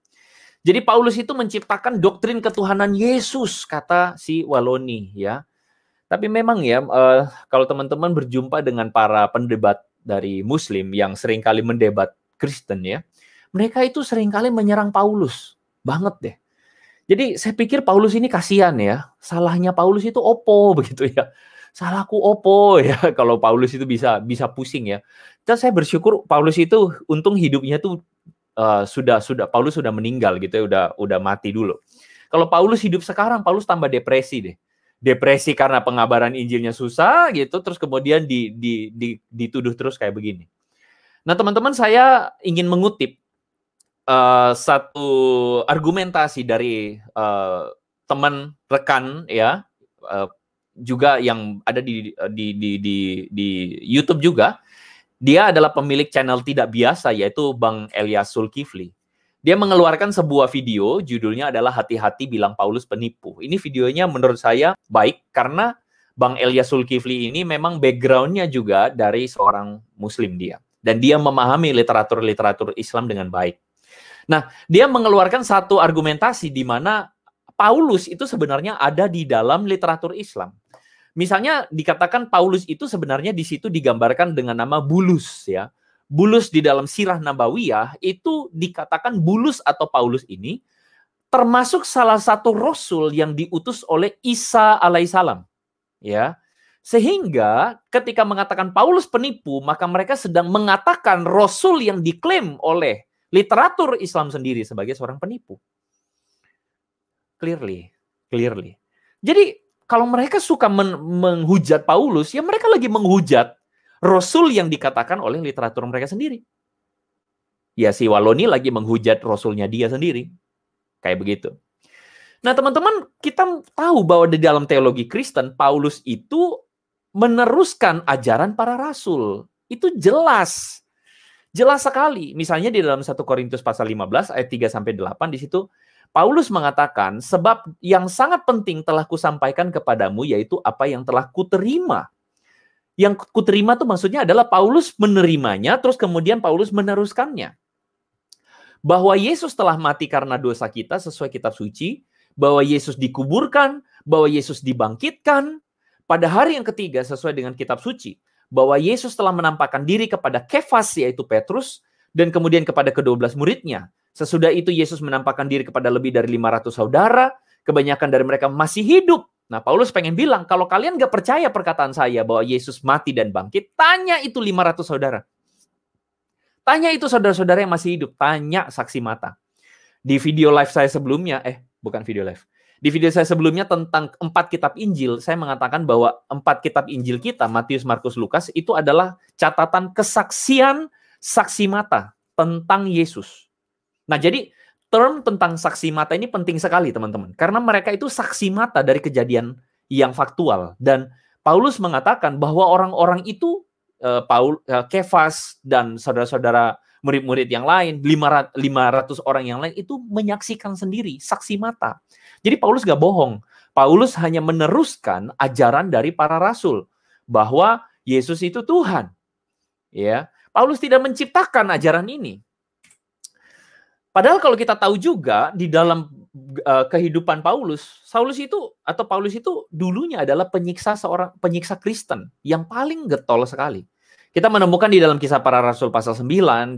Jadi Paulus itu menciptakan doktrin ketuhanan Yesus kata si Waloni ya. Tapi memang ya uh, kalau teman-teman berjumpa dengan para pendebat dari muslim yang seringkali mendebat Kristen ya. Mereka itu seringkali menyerang Paulus banget deh. Jadi saya pikir Paulus ini kasihan ya. Salahnya Paulus itu opo begitu ya salahku opo ya kalau Paulus itu bisa bisa pusing ya. Dan saya bersyukur Paulus itu untung hidupnya tuh uh, sudah sudah Paulus sudah meninggal gitu ya, udah udah mati dulu. Kalau Paulus hidup sekarang Paulus tambah depresi deh. Depresi karena pengabaran Injilnya susah gitu terus kemudian di, di, di dituduh terus kayak begini. Nah, teman-teman saya ingin mengutip uh, satu argumentasi dari uh, teman rekan ya uh, juga yang ada di di di di, di YouTube juga. Dia adalah pemilik channel tidak biasa yaitu Bang Elias Sulkifli. Dia mengeluarkan sebuah video judulnya adalah hati-hati bilang Paulus penipu. Ini videonya menurut saya baik karena Bang Elias Sulkifli ini memang backgroundnya juga dari seorang muslim dia. Dan dia memahami literatur-literatur Islam dengan baik. Nah, dia mengeluarkan satu argumentasi di mana Paulus itu sebenarnya ada di dalam literatur Islam. Misalnya dikatakan Paulus itu sebenarnya di situ digambarkan dengan nama Bulus ya. Bulus di dalam sirah Nabawiyah itu dikatakan Bulus atau Paulus ini termasuk salah satu rasul yang diutus oleh Isa alaihissalam ya. Sehingga ketika mengatakan Paulus penipu, maka mereka sedang mengatakan rasul yang diklaim oleh literatur Islam sendiri sebagai seorang penipu. Clearly, clearly. Jadi kalau mereka suka men menghujat Paulus, ya mereka lagi menghujat rasul yang dikatakan oleh literatur mereka sendiri. Ya si Waloni lagi menghujat rasulnya dia sendiri. Kayak begitu. Nah, teman-teman, kita tahu bahwa di dalam teologi Kristen Paulus itu meneruskan ajaran para rasul. Itu jelas. Jelas sekali. Misalnya di dalam 1 Korintus pasal 15 ayat 3 sampai 8 di situ Paulus mengatakan, sebab yang sangat penting telah kusampaikan kepadamu, yaitu apa yang telah kuterima. Yang kuterima itu maksudnya adalah Paulus menerimanya, terus kemudian Paulus meneruskannya. Bahwa Yesus telah mati karena dosa kita sesuai kitab suci, bahwa Yesus dikuburkan, bahwa Yesus dibangkitkan, pada hari yang ketiga sesuai dengan kitab suci, bahwa Yesus telah menampakkan diri kepada Kefas yaitu Petrus, dan kemudian kepada kedua belas muridnya, Sesudah itu Yesus menampakkan diri kepada lebih dari 500 saudara, kebanyakan dari mereka masih hidup. Nah, Paulus pengen bilang, kalau kalian gak percaya perkataan saya bahwa Yesus mati dan bangkit, tanya itu 500 saudara. Tanya itu saudara-saudara yang masih hidup, tanya saksi mata. Di video live saya sebelumnya, eh bukan video live, di video saya sebelumnya tentang empat kitab Injil, saya mengatakan bahwa empat kitab Injil kita, Matius, Markus, Lukas, itu adalah catatan kesaksian saksi mata tentang Yesus. Nah, jadi term tentang saksi mata ini penting sekali, teman-teman. Karena mereka itu saksi mata dari kejadian yang faktual. Dan Paulus mengatakan bahwa orang-orang itu, eh, Paul, eh, Kefas, dan saudara-saudara murid-murid yang lain, 500 orang yang lain itu menyaksikan sendiri, saksi mata. Jadi Paulus gak bohong. Paulus hanya meneruskan ajaran dari para rasul bahwa Yesus itu Tuhan. Ya, Paulus tidak menciptakan ajaran ini. Padahal kalau kita tahu juga di dalam uh, kehidupan Paulus, Saulus itu atau Paulus itu dulunya adalah penyiksa seorang penyiksa Kristen yang paling getol sekali. Kita menemukan di dalam kisah para rasul pasal 9,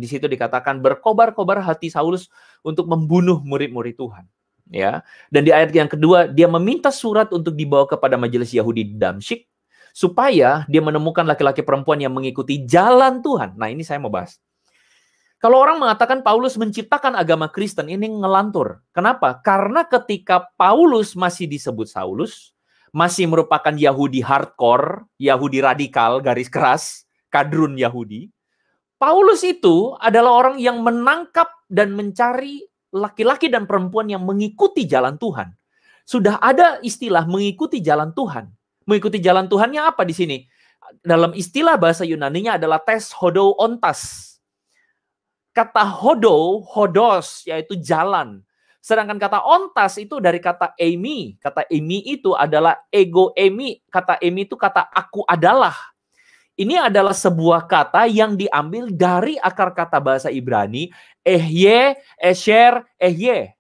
di situ dikatakan berkobar-kobar hati Saulus untuk membunuh murid-murid Tuhan, ya. Dan di ayat yang kedua dia meminta surat untuk dibawa kepada majelis Yahudi di Damsyik supaya dia menemukan laki-laki perempuan yang mengikuti jalan Tuhan. Nah, ini saya mau bahas. Kalau orang mengatakan Paulus menciptakan agama Kristen, ini ngelantur. Kenapa? Karena ketika Paulus masih disebut Saulus, masih merupakan Yahudi hardcore, Yahudi radikal, garis keras, kadrun Yahudi, Paulus itu adalah orang yang menangkap dan mencari laki-laki dan perempuan yang mengikuti jalan Tuhan. Sudah ada istilah mengikuti jalan Tuhan. Mengikuti jalan Tuhannya apa di sini? Dalam istilah bahasa Yunaninya adalah tes ontas, Kata hodo, hodos, yaitu jalan. Sedangkan kata ontas itu dari kata emi. Kata emi itu adalah ego emi. Kata emi itu kata aku adalah. Ini adalah sebuah kata yang diambil dari akar kata bahasa Ibrani. Ehye, esher, ehye.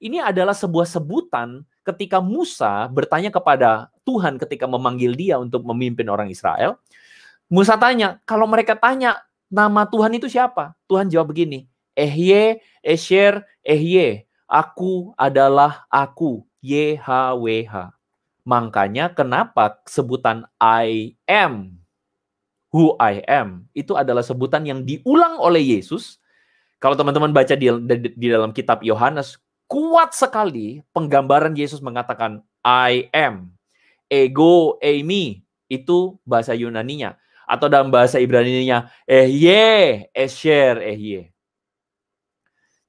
Ini adalah sebuah sebutan ketika Musa bertanya kepada Tuhan ketika memanggil dia untuk memimpin orang Israel. Musa tanya, kalau mereka tanya, Nama Tuhan itu siapa? Tuhan jawab begini, Ehye, Esher, Ehye. Aku adalah aku, YHWH. Makanya kenapa sebutan I am, who I am, itu adalah sebutan yang diulang oleh Yesus. Kalau teman-teman baca di, di, di dalam kitab Yohanes, kuat sekali penggambaran Yesus mengatakan I am. Ego, Amy, itu bahasa Yunaninya atau dalam bahasa Ibrani-nya eh ye esher eh ye.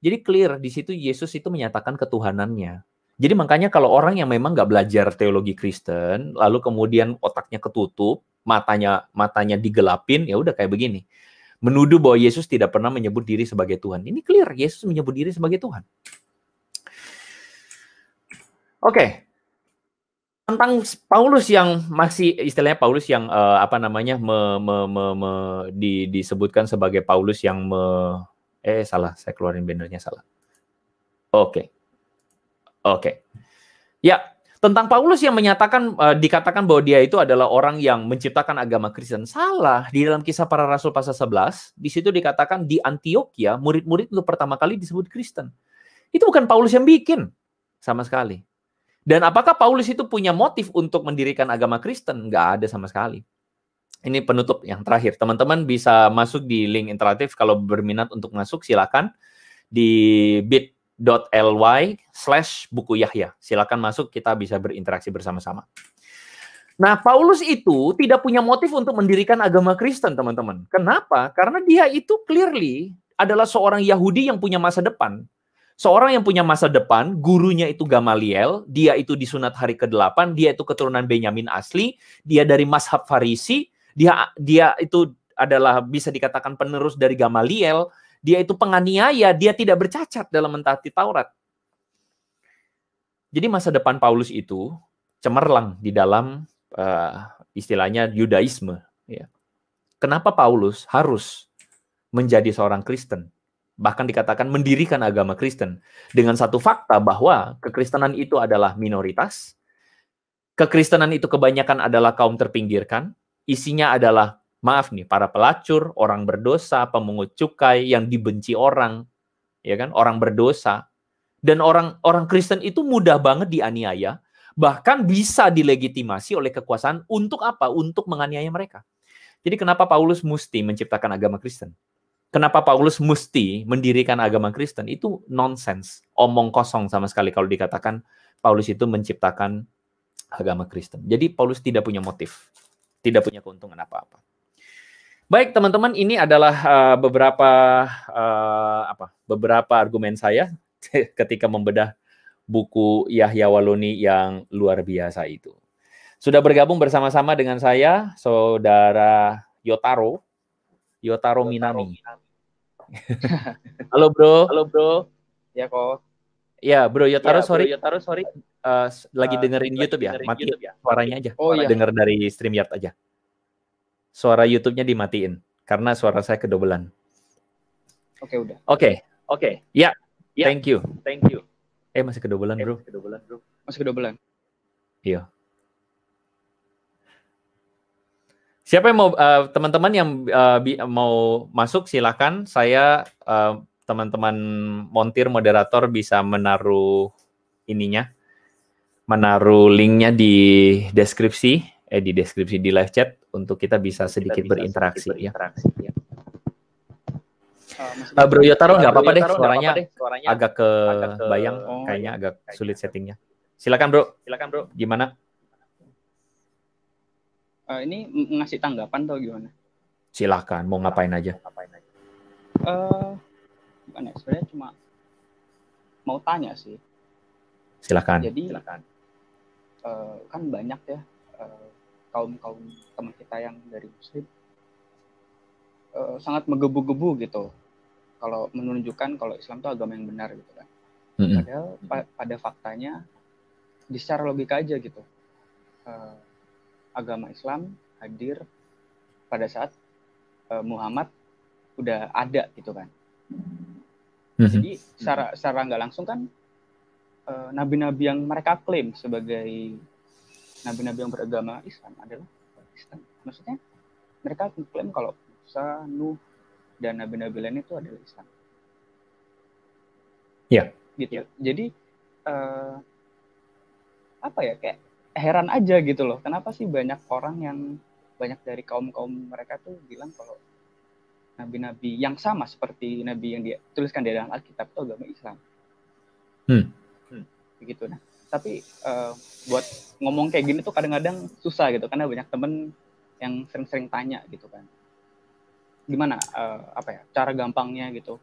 Jadi clear di situ Yesus itu menyatakan ketuhanannya. Jadi makanya kalau orang yang memang nggak belajar teologi Kristen, lalu kemudian otaknya ketutup, matanya matanya digelapin, ya udah kayak begini. Menuduh bahwa Yesus tidak pernah menyebut diri sebagai Tuhan. Ini clear, Yesus menyebut diri sebagai Tuhan. Oke, okay tentang Paulus yang masih istilahnya Paulus yang uh, apa namanya me, me, me, me, di, disebutkan sebagai Paulus yang me, eh salah saya keluarin bannernya salah. Oke. Okay. Oke. Okay. Ya, tentang Paulus yang menyatakan uh, dikatakan bahwa dia itu adalah orang yang menciptakan agama Kristen. Salah. Di dalam kisah para rasul pasal 11, di situ dikatakan di Antioquia murid-murid itu pertama kali disebut Kristen. Itu bukan Paulus yang bikin sama sekali. Dan apakah Paulus itu punya motif untuk mendirikan agama Kristen? Nggak ada sama sekali. Ini penutup yang terakhir. Teman-teman bisa masuk di link interaktif kalau berminat untuk masuk silakan di bit.ly slash buku Yahya. Silakan masuk, kita bisa berinteraksi bersama-sama. Nah, Paulus itu tidak punya motif untuk mendirikan agama Kristen, teman-teman. Kenapa? Karena dia itu clearly adalah seorang Yahudi yang punya masa depan. Seorang yang punya masa depan, gurunya itu Gamaliel, dia itu disunat hari ke-8, dia itu keturunan Benyamin asli, dia dari mashab Farisi, dia dia itu adalah bisa dikatakan penerus dari Gamaliel, dia itu penganiaya, dia tidak bercacat dalam mentaati Taurat. Jadi masa depan Paulus itu cemerlang di dalam uh, istilahnya Yudaisme. Ya. Kenapa Paulus harus menjadi seorang Kristen? bahkan dikatakan mendirikan agama Kristen dengan satu fakta bahwa kekristenan itu adalah minoritas, kekristenan itu kebanyakan adalah kaum terpinggirkan, isinya adalah maaf nih para pelacur, orang berdosa, pemungut cukai yang dibenci orang, ya kan, orang berdosa. Dan orang orang Kristen itu mudah banget dianiaya, bahkan bisa dilegitimasi oleh kekuasaan untuk apa? Untuk menganiaya mereka. Jadi kenapa Paulus mesti menciptakan agama Kristen? kenapa Paulus mesti mendirikan agama Kristen itu nonsens, omong kosong sama sekali kalau dikatakan Paulus itu menciptakan agama Kristen. Jadi Paulus tidak punya motif, tidak punya keuntungan apa-apa. Baik teman-teman, ini adalah eh, beberapa eh, apa beberapa argumen saya ketika membedah buku Yahya Waloni yang luar biasa itu. Sudah bergabung bersama-sama dengan saya saudara Yotaro Yotaro Minami. Yotaro Minami. Halo bro. Halo bro. Ya kok. Ya bro Yotaro ya, sorry. Bro, Yotaro sorry. Uh, lagi eh, dengerin uh, YouTube lagi ya. Dengerin Mati YouTube, ya? suaranya aja. Oh iya. Denger dari StreamYard aja. Suara YouTube-nya dimatiin karena suara saya kedobelan. Oke udah. Oke. Okay. Oke. Okay. Ya. Yeah. Thank you. Thank you. Eh masih kedobelan, eh, Bro. Masih kedobelan, Bro. Masih kedobelan. Iya. Siapa yang mau teman eh, teman-teman yang uh, mau masuk silakan. Saya uh, teman-teman montir moderator bisa menaruh ininya, menaruh linknya di deskripsi, eh di deskripsi di live chat untuk kita bisa sedikit kita bisa berinteraksi, sedikit ya. berinteraksi ya. ya. Uh, Bro Yotaro nggak apa-apa deh suaranya, deh, agak ke, agak ke bayang, oh, kayaknya iya. agak kayaknya. sulit settingnya. Silakan Bro, silakan Bro. Gimana? uh, ini ngasih tanggapan atau gimana? Silakan mau ngapain aja? Uh, bukan ya, sebenarnya cuma mau tanya sih. Silakan. Jadi, silakan. Uh, kan banyak ya uh, kaum kaum teman kita yang dari muslim uh, sangat menggebu-gebu gitu kalau menunjukkan kalau Islam itu agama yang benar gitu kan. Mm -hmm. Padahal pa pada faktanya, di secara logika aja gitu. Uh, agama Islam hadir pada saat uh, Muhammad udah ada gitu kan. Mhm. Jadi secara secara nggak langsung kan nabi eh, nabi-nabi yang mereka klaim sebagai nabi-nabi yang beragama Islam adalah Islam. Maksudnya mereka klaim kalau Musa, Nuh dan nabi-nabi lain itu adalah Islam. Iya. Yeah. Gitu. Yeah. Jadi uh, apa ya kayak heran aja gitu loh kenapa sih banyak orang yang banyak dari kaum kaum mereka tuh bilang kalau nabi-nabi yang sama seperti nabi yang dituliskan di dalam Alkitab itu agama Islam. Hmm. hmm. Begitu nah. Tapi uh, buat ngomong kayak gini tuh kadang-kadang susah gitu karena banyak temen yang sering-sering tanya gitu kan. Gimana uh, apa ya cara gampangnya gitu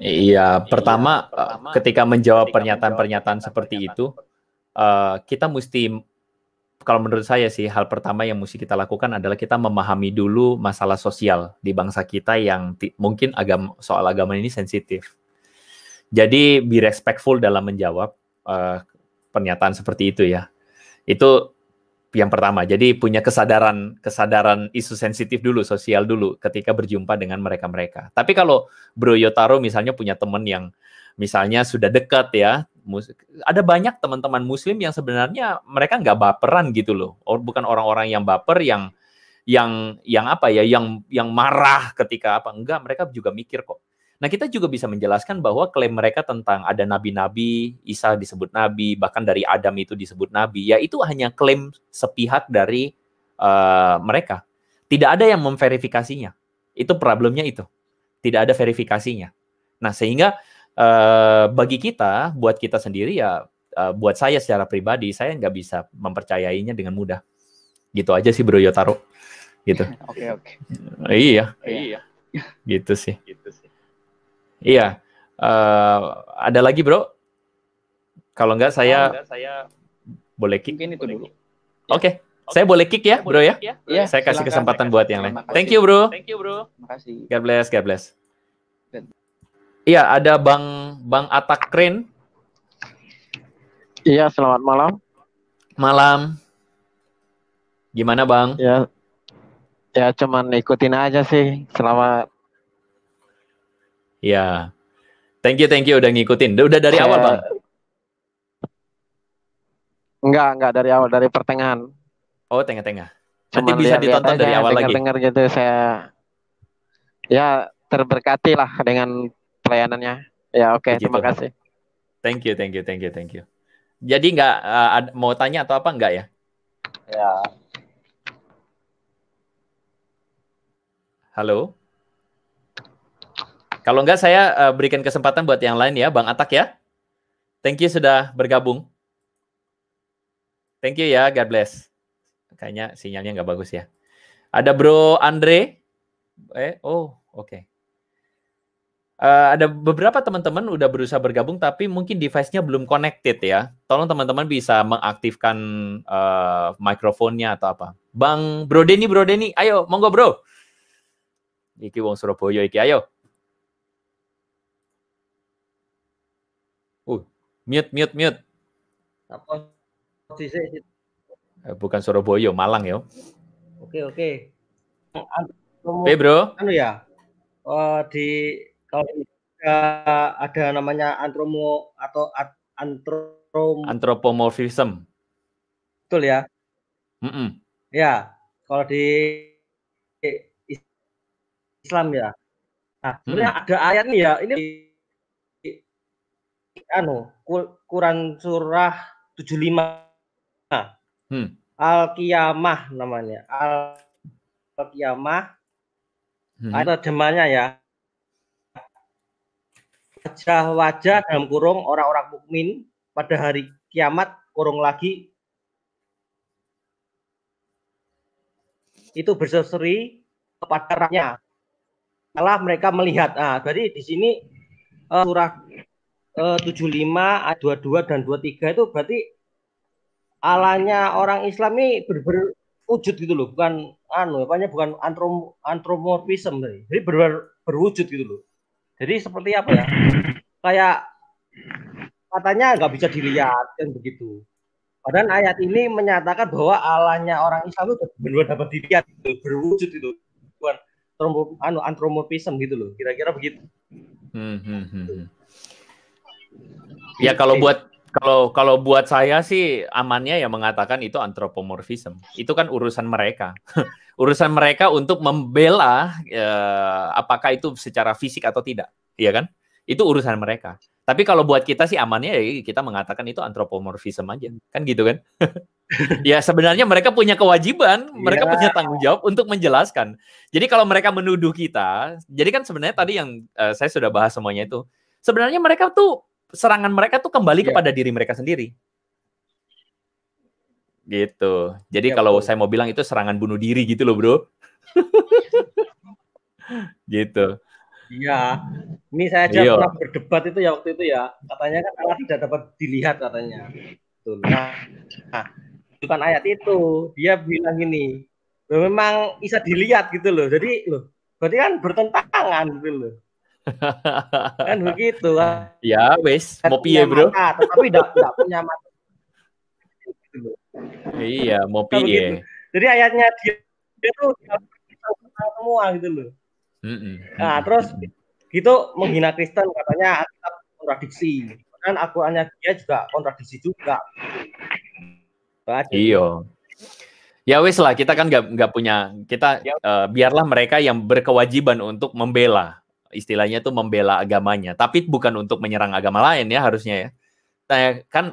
Iya, iya, pertama, eh, eh, ketika menjawab pernyataan-pernyataan seperti itu, eh, kita mesti kalau menurut saya sih hal pertama yang mesti kita lakukan adalah kita memahami dulu masalah sosial di bangsa kita yang mungkin agama soal agama ini sensitif. Jadi be respectful dalam menjawab pernyataan seperti itu ya. Itu yang pertama. Jadi punya kesadaran kesadaran isu sensitif dulu, sosial dulu ketika berjumpa dengan mereka-mereka. Tapi kalau Bro Yotaro misalnya punya teman yang misalnya sudah dekat ya, ada banyak teman-teman muslim yang sebenarnya mereka nggak baperan gitu loh. bukan orang-orang yang baper yang yang yang apa ya, yang yang marah ketika apa enggak, mereka juga mikir kok Nah, kita juga bisa menjelaskan bahwa klaim mereka tentang ada nabi-nabi, Isa disebut nabi, bahkan dari Adam itu disebut nabi, ya itu hanya klaim sepihak dari uh, mereka. Tidak ada yang memverifikasinya. Itu problemnya itu. Tidak ada verifikasinya. Nah, sehingga uh, bagi kita, buat kita sendiri ya, uh, buat saya secara pribadi, saya nggak bisa mempercayainya dengan mudah. Gitu aja sih Bro Yotaro. Gitu. Oke, oke. Iya. Iya. Gitu sih. Gitu sih. Iya. Uh, ada lagi, Bro? Kalau enggak saya, oh, saya boleh kick. Mungkin itu dulu. Ya. Oke. Saya boleh kick ya, Bro ya? ya? Iya. saya kasih kesempatan silakan. buat yang lain. Thank you, Bro. Thank you, Bro. Makasih. God bless, God bless. Iya, ada Bang Bang Keren. Iya, selamat malam. Malam. Gimana, Bang? Ya. Ya, cuman ikutin aja sih. Selamat Ya. Thank you, thank you udah ngikutin. Udah dari awal, Bang. Enggak, enggak dari awal, dari pertengahan. Oh, tengah-tengah. Nanti bisa ditonton dari awal lagi. Dengar gitu saya ya terberkati lah dengan pelayanannya. Ya, oke, terima kasih. Thank you, thank you, thank you, thank you. Jadi enggak eh, mau tanya atau apa enggak ya? Ya. Halo. Kalau enggak saya uh, berikan kesempatan buat yang lain ya, Bang Atak ya. Thank you sudah bergabung. Thank you ya, God bless. Kayaknya sinyalnya nggak bagus ya. Ada Bro Andre. Eh, oh, oke. Okay. Uh, eh, ada beberapa teman-teman udah berusaha bergabung tapi mungkin device-nya belum connected ya. Tolong teman-teman bisa mengaktifkan uh, mikrofonnya atau apa. Bang Bro Denny, Bro Denny, ayo monggo Bro. Iki wong Surabaya iki, ayo. Mute, mute, mute. Apa? Eh, bukan Surabaya, Malang ya. Oke, oke. Oke, Bro. Anu ya. Uh, di kalau ada ada namanya antromo atau antrom antropomorfism. Betul ya? Mm -mm. Ya, kalau di Islam ya. Nah, sebenarnya mm. ada ayat nih ya. Ini anu Quran surah 75. Hmm. al kiamah namanya. al kiamah Hmm. Ada demanya ya. Wajah-wajah dalam kurung orang-orang mukmin pada hari kiamat kurung lagi itu berseri kepada rakyatnya. Setelah mereka melihat, ah, jadi di sini uh, surah 75, eh, 22 eh, dan 23 itu berarti alanya orang Islam ini berber wujud gitu loh, bukan anu apanya bukan antrom antromorfism tadi. Jadi ber, ber, berwujud gitu loh. Jadi seperti apa ya? Kayak katanya nggak bisa dilihat kan begitu. Padahal ayat ini menyatakan bahwa alanya orang Islam itu benar benar dapat dilihat gitu, berwujud itu bukan anu antromorfism gitu loh. Kira-kira begitu. Hmm, hmm, hmm. hmm. Ya iya, kalau iya. buat kalau kalau buat saya sih amannya ya mengatakan itu antropomorfisme. Itu kan urusan mereka. urusan mereka untuk membela uh, apakah itu secara fisik atau tidak, iya kan? Itu urusan mereka. Tapi kalau buat kita sih amannya ya kita mengatakan itu antropomorfisme aja. Kan gitu kan? ya sebenarnya mereka punya kewajiban, mereka yeah. punya tanggung jawab untuk menjelaskan. Jadi kalau mereka menuduh kita, jadi kan sebenarnya tadi yang uh, saya sudah bahas semuanya itu, sebenarnya mereka tuh serangan mereka tuh kembali yeah. kepada diri mereka sendiri. Gitu. Jadi yeah, kalau bro. saya mau bilang itu serangan bunuh diri gitu loh, Bro. gitu. Iya. Ini saya aja Yo. Iya. pernah berdebat itu ya waktu itu ya. Katanya kan Allah tidak dapat dilihat katanya. Betul. Nah, nah, bukan ayat itu. Dia bilang gini, memang bisa dilihat gitu loh. Jadi loh, berarti kan bertentangan gitu loh kan begitu kan. Ya wes, kan mau piye bro. Mata, tapi tidak punya mata. iya, mau piye. Gitu. Jadi ayatnya dia itu semua gitu loh. Mm -mm. Nah terus gitu menghina Kristen katanya kontradiksi. Kan aku hanya dia juga kontradiksi juga. Iya. Ya wes lah, kita kan nggak nggak punya kita uh, biarlah mereka yang berkewajiban untuk membela istilahnya tuh membela agamanya, tapi bukan untuk menyerang agama lain ya harusnya ya. Nah, kan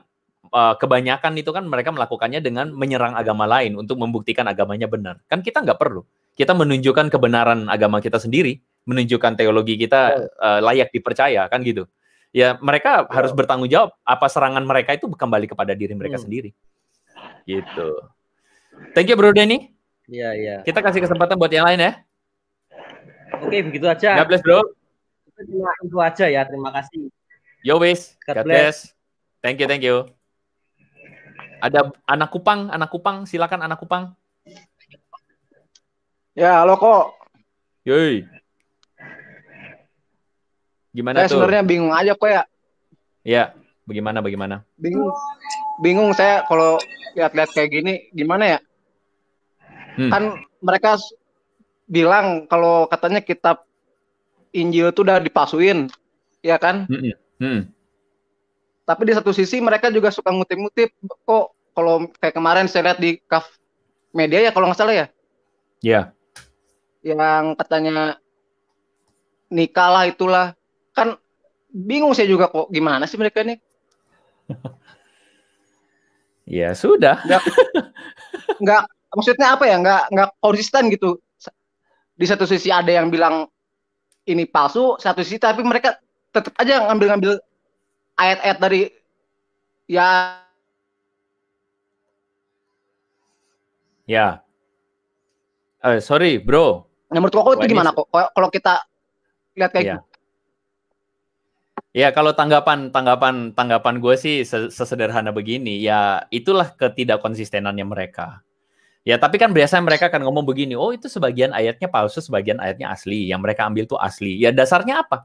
eh, kebanyakan itu kan mereka melakukannya dengan menyerang agama lain untuk membuktikan agamanya benar. Kan kita nggak perlu. Kita menunjukkan kebenaran agama kita sendiri, menunjukkan teologi kita uh, layak dipercaya kan gitu. Ya mereka harus bertanggung jawab apa serangan mereka itu kembali kepada diri mereka hmm. sendiri. Gitu. Thank you Bro Denny. Iya, iya. Kita kasih kesempatan buat yang lain ya. Oke, begitu aja. God bless, Bro. Itu cuma itu aja ya. Terima kasih. Yo wis. God, God bless. bless. Thank you, thank you. Ada anak Kupang, anak Kupang, silakan anak Kupang. Ya, halo kok. Yoi. Gimana saya tuh? sebenarnya bingung aja kok ya. Iya, bagaimana bagaimana? Bingung. Bingung saya kalau lihat-lihat kayak gini gimana ya? Hmm. Kan mereka bilang kalau katanya kitab Injil itu udah dipasuin, ya kan? Mm -hmm. Tapi di satu sisi mereka juga suka ngutip-ngutip kok kalau kayak kemarin saya lihat di kaf media ya kalau nggak salah ya. Iya. Yeah. Yang katanya nikalah itulah kan bingung saya juga kok gimana sih mereka ini. ya sudah. Nggak, nggak maksudnya apa ya nggak nggak konsisten gitu di satu sisi ada yang bilang ini palsu, satu sisi tapi mereka tetap aja ngambil-ngambil ayat-ayat dari ya ya uh, sorry bro nah, menurut kok itu gimana kok kalau kita lihat kayak ya. Gitu. Ya kalau tanggapan tanggapan tanggapan gue sih sesederhana begini ya itulah ketidakkonsistenannya mereka Ya, tapi kan biasanya mereka akan ngomong begini, oh itu sebagian ayatnya palsu, sebagian ayatnya asli. Yang mereka ambil tuh asli. Ya dasarnya apa?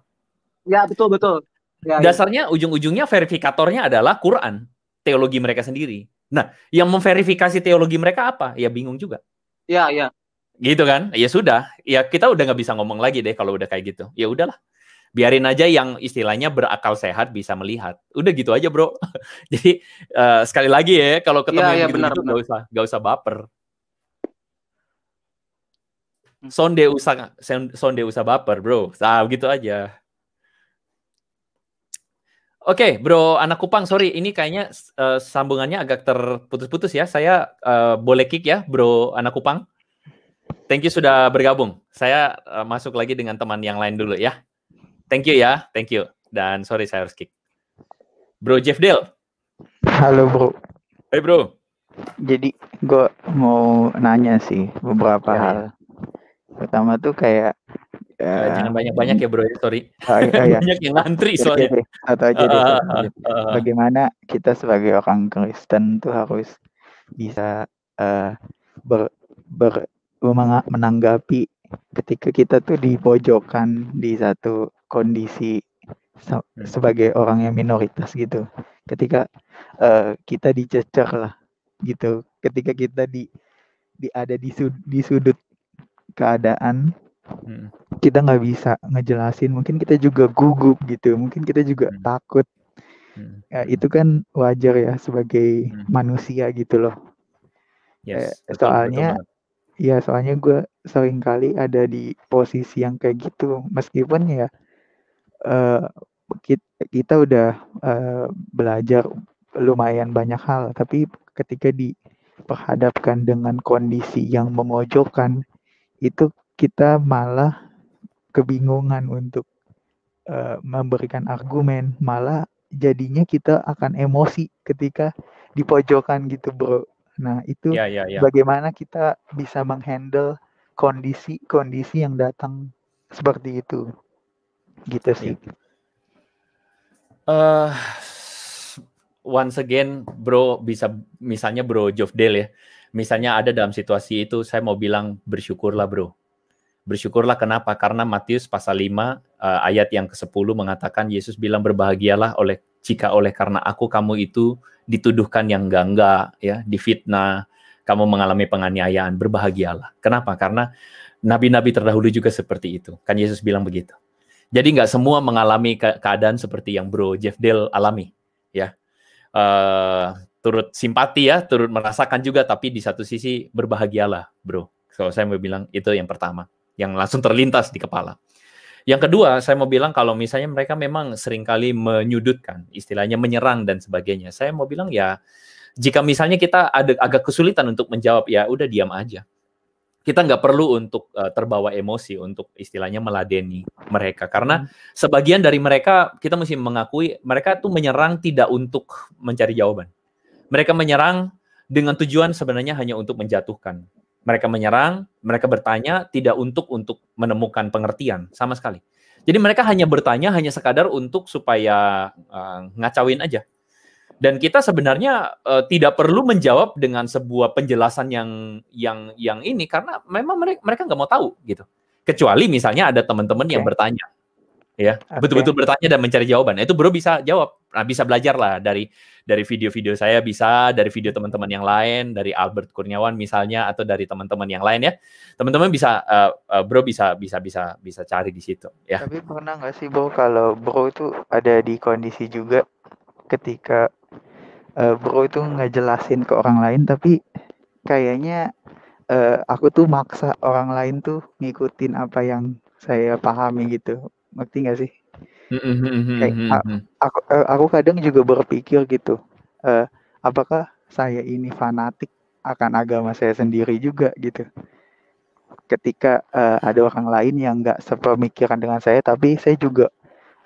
Ya, betul betul. Ya, ya. dasarnya ya. ujung-ujungnya verifikatornya adalah Quran, teologi mereka sendiri. Nah, yang memverifikasi teologi mereka apa? Ya bingung juga. Ya, ya. Gitu kan? Ya sudah. Ya kita udah nggak bisa ngomong lagi deh kalau udah kayak gitu. Ya udahlah. Biarin aja yang istilahnya berakal sehat bisa melihat. Udah gitu aja, Bro. Jadi uh, sekali lagi ya, kalau ketemu ya, ya, yang gitu, benar, gitu benar. Gak usah gak usah baper Sonde usah sonde usah baper, Bro. Nah, gitu aja. Oke, okay, Bro, anak Kupang, sorry, ini kayaknya uh, sambungannya agak terputus-putus ya. Saya uh, boleh kick ya, Bro, anak Kupang. Thank you sudah bergabung. Saya uh, masuk lagi dengan teman yang lain dulu ya. Thank you ya, thank you. Dan sorry, saya harus kick. Bro Jeff Dale. Halo, Bro. Hey, Bro. Jadi, gue mau nanya sih beberapa ya. hal pertama tuh kayak ya, jangan banyak-banyak ya bro ya, sorry oh, oh, ya. banyak yang ngantri iya, soalnya iya, atau aja deh, uh, uh, bagaimana kita sebagai orang Kristen tuh harus bisa uh, ber, ber menanggapi ketika kita tuh di pojokan di satu kondisi se hmm. sebagai orang yang minoritas gitu ketika uh, kita dicecer lah gitu ketika kita di di ada di, sud, di sudut keadaan hmm. kita nggak bisa ngejelasin mungkin kita juga gugup gitu mungkin kita juga hmm. takut hmm. Ya, itu kan wajar ya sebagai hmm. manusia gitu loh yes, eh, betul, soalnya betul ya soalnya gue sering kali ada di posisi yang kayak gitu meskipun ya uh, kita, udah uh, belajar lumayan banyak hal tapi ketika diperhadapkan dengan kondisi yang memojokkan itu kita malah kebingungan untuk uh, memberikan argumen, malah jadinya kita akan emosi ketika di pojokan gitu, bro. Nah, itu ya, ya, ya. bagaimana kita bisa menghandle kondisi-kondisi yang datang seperti itu. Gitu ya. sih. Uh, once again, bro bisa misalnya bro Jovdel ya misalnya ada dalam situasi itu saya mau bilang bersyukurlah bro. Bersyukurlah kenapa? Karena Matius pasal 5 uh, eh, ayat yang ke-10 mengatakan Yesus bilang berbahagialah oleh jika oleh karena aku kamu itu dituduhkan yang gangga, ya, difitnah, kamu mengalami penganiayaan, berbahagialah. Kenapa? Karena nabi-nabi terdahulu juga seperti itu. Kan Yesus bilang begitu. Jadi nggak semua mengalami ke keadaan seperti yang Bro Jeff Dale alami, ya. Uh, turut simpati ya, turut merasakan juga, tapi di satu sisi berbahagialah, bro. Kalau saya mau bilang itu yang pertama, yang langsung terlintas di kepala. Yang kedua, saya mau bilang kalau misalnya mereka memang seringkali menyudutkan, istilahnya menyerang dan sebagainya. Saya mau bilang ya, jika misalnya kita ada agak kesulitan untuk menjawab, ya udah diam aja. Kita nggak perlu untuk uh, terbawa emosi untuk istilahnya meladeni mereka karena hmm. sebagian dari mereka kita mesti mengakui mereka tuh menyerang tidak untuk mencari jawaban mereka menyerang dengan tujuan sebenarnya hanya untuk menjatuhkan. Mereka menyerang, mereka bertanya tidak untuk untuk menemukan pengertian sama sekali. Jadi mereka hanya bertanya hanya sekadar untuk supaya uh, ngacauin aja. Dan kita sebenarnya uh, tidak perlu menjawab dengan sebuah penjelasan yang yang yang ini karena memang mereka mereka nggak mau tahu gitu. Kecuali misalnya ada teman-teman okay. yang bertanya, ya betul-betul bertanya dan mencari jawaban. Nah, itu bro bisa jawab, nah, bisa belajar lah dari dari video-video saya bisa, dari video teman-teman yang lain, dari Albert Kurniawan misalnya atau dari teman-teman yang lain ya. Teman-teman bisa uh, uh, bro bisa bisa bisa bisa cari di situ ya. Tapi pernah nggak sih bro kalau bro itu ada di kondisi juga ketika uh, bro itu nggak jelasin ke orang lain tapi kayaknya uh, aku tuh maksa orang lain tuh ngikutin apa yang saya pahami gitu. Ngerti nggak sih? Mm-hmm, mm-hmm, Kayak, mm-hmm, aku, eh, aku kadang juga berpikir gitu, uh, apakah saya ini fanatik akan agama saya sendiri juga gitu. Ketika uh, ada orang lain yang nggak sepemikiran dengan saya, tapi saya juga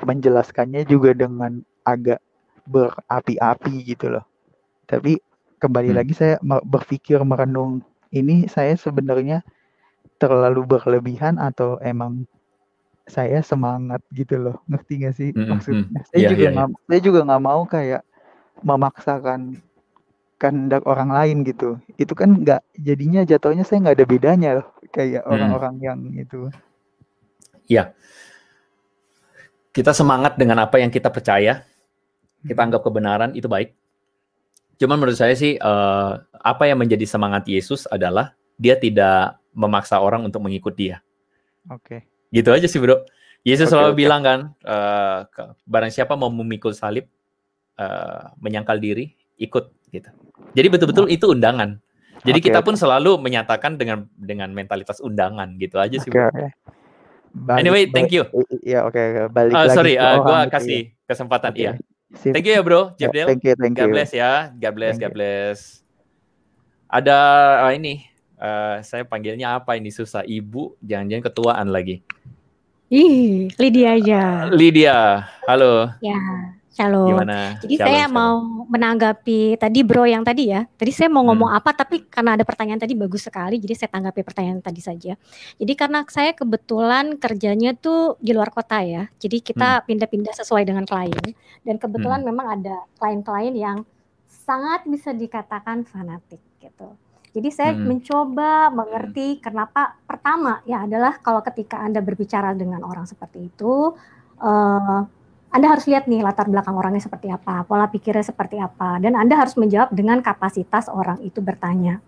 menjelaskannya juga dengan agak berapi-api gitu loh. Tapi kembali hmm. lagi saya berpikir merenung ini saya sebenarnya terlalu berlebihan atau emang saya semangat gitu loh ngerti gak sih mm -hmm. maksudnya saya yeah, juga yeah, gak, iya. saya juga nggak mau kayak memaksakan kehendak orang lain gitu itu kan nggak jadinya jatuhnya saya nggak ada bedanya loh kayak mm. orang-orang mm. yang itu ya yeah. kita semangat dengan apa yang kita percaya kita anggap kebenaran itu baik cuman menurut saya sih uh, apa yang menjadi semangat Yesus adalah dia tidak memaksa orang untuk mengikut dia oke okay Gitu aja sih bro. Yesus okay, selalu okay. bilang kan, uh, barang siapa mau memikul salib, uh, menyangkal diri, ikut gitu. Jadi betul-betul itu undangan. Jadi okay, kita pun selalu menyatakan dengan dengan mentalitas undangan gitu aja sih. Okay, bro. okay. Balik, anyway, thank you. Iya, oke, okay, balik uh, eh, sorry, lagi. Sorry, uh, gua gitu kasih ya. kesempatan okay. iya. Thank you ya, Bro. Jeff yeah, ya, thank you, thank you. God bless ya. God bless, thank God bless. You. Ada uh, ini Eh, saya panggilnya apa ini susah ibu jangan-jangan ketuaan lagi ih Lydia aja uh, Lydia halo ya Halo. Gimana? Jadi Shalom, saya Shalom. mau menanggapi tadi bro yang tadi ya. Tadi saya mau ngomong hmm. apa tapi karena ada pertanyaan tadi bagus sekali jadi saya tanggapi pertanyaan tadi saja. Jadi karena saya kebetulan kerjanya tuh di luar kota ya. Jadi kita pindah hmm. pindah-pindah sesuai dengan klien dan kebetulan hmm. memang ada klien-klien yang sangat bisa dikatakan fanatik gitu. Jadi saya hmm. mencoba mengerti hmm. kenapa pertama ya adalah kalau ketika Anda berbicara dengan orang seperti itu uh, anda harus lihat nih latar belakang orangnya seperti apa, pola pikirnya seperti apa, dan Anda harus menjawab dengan kapasitas orang itu bertanya.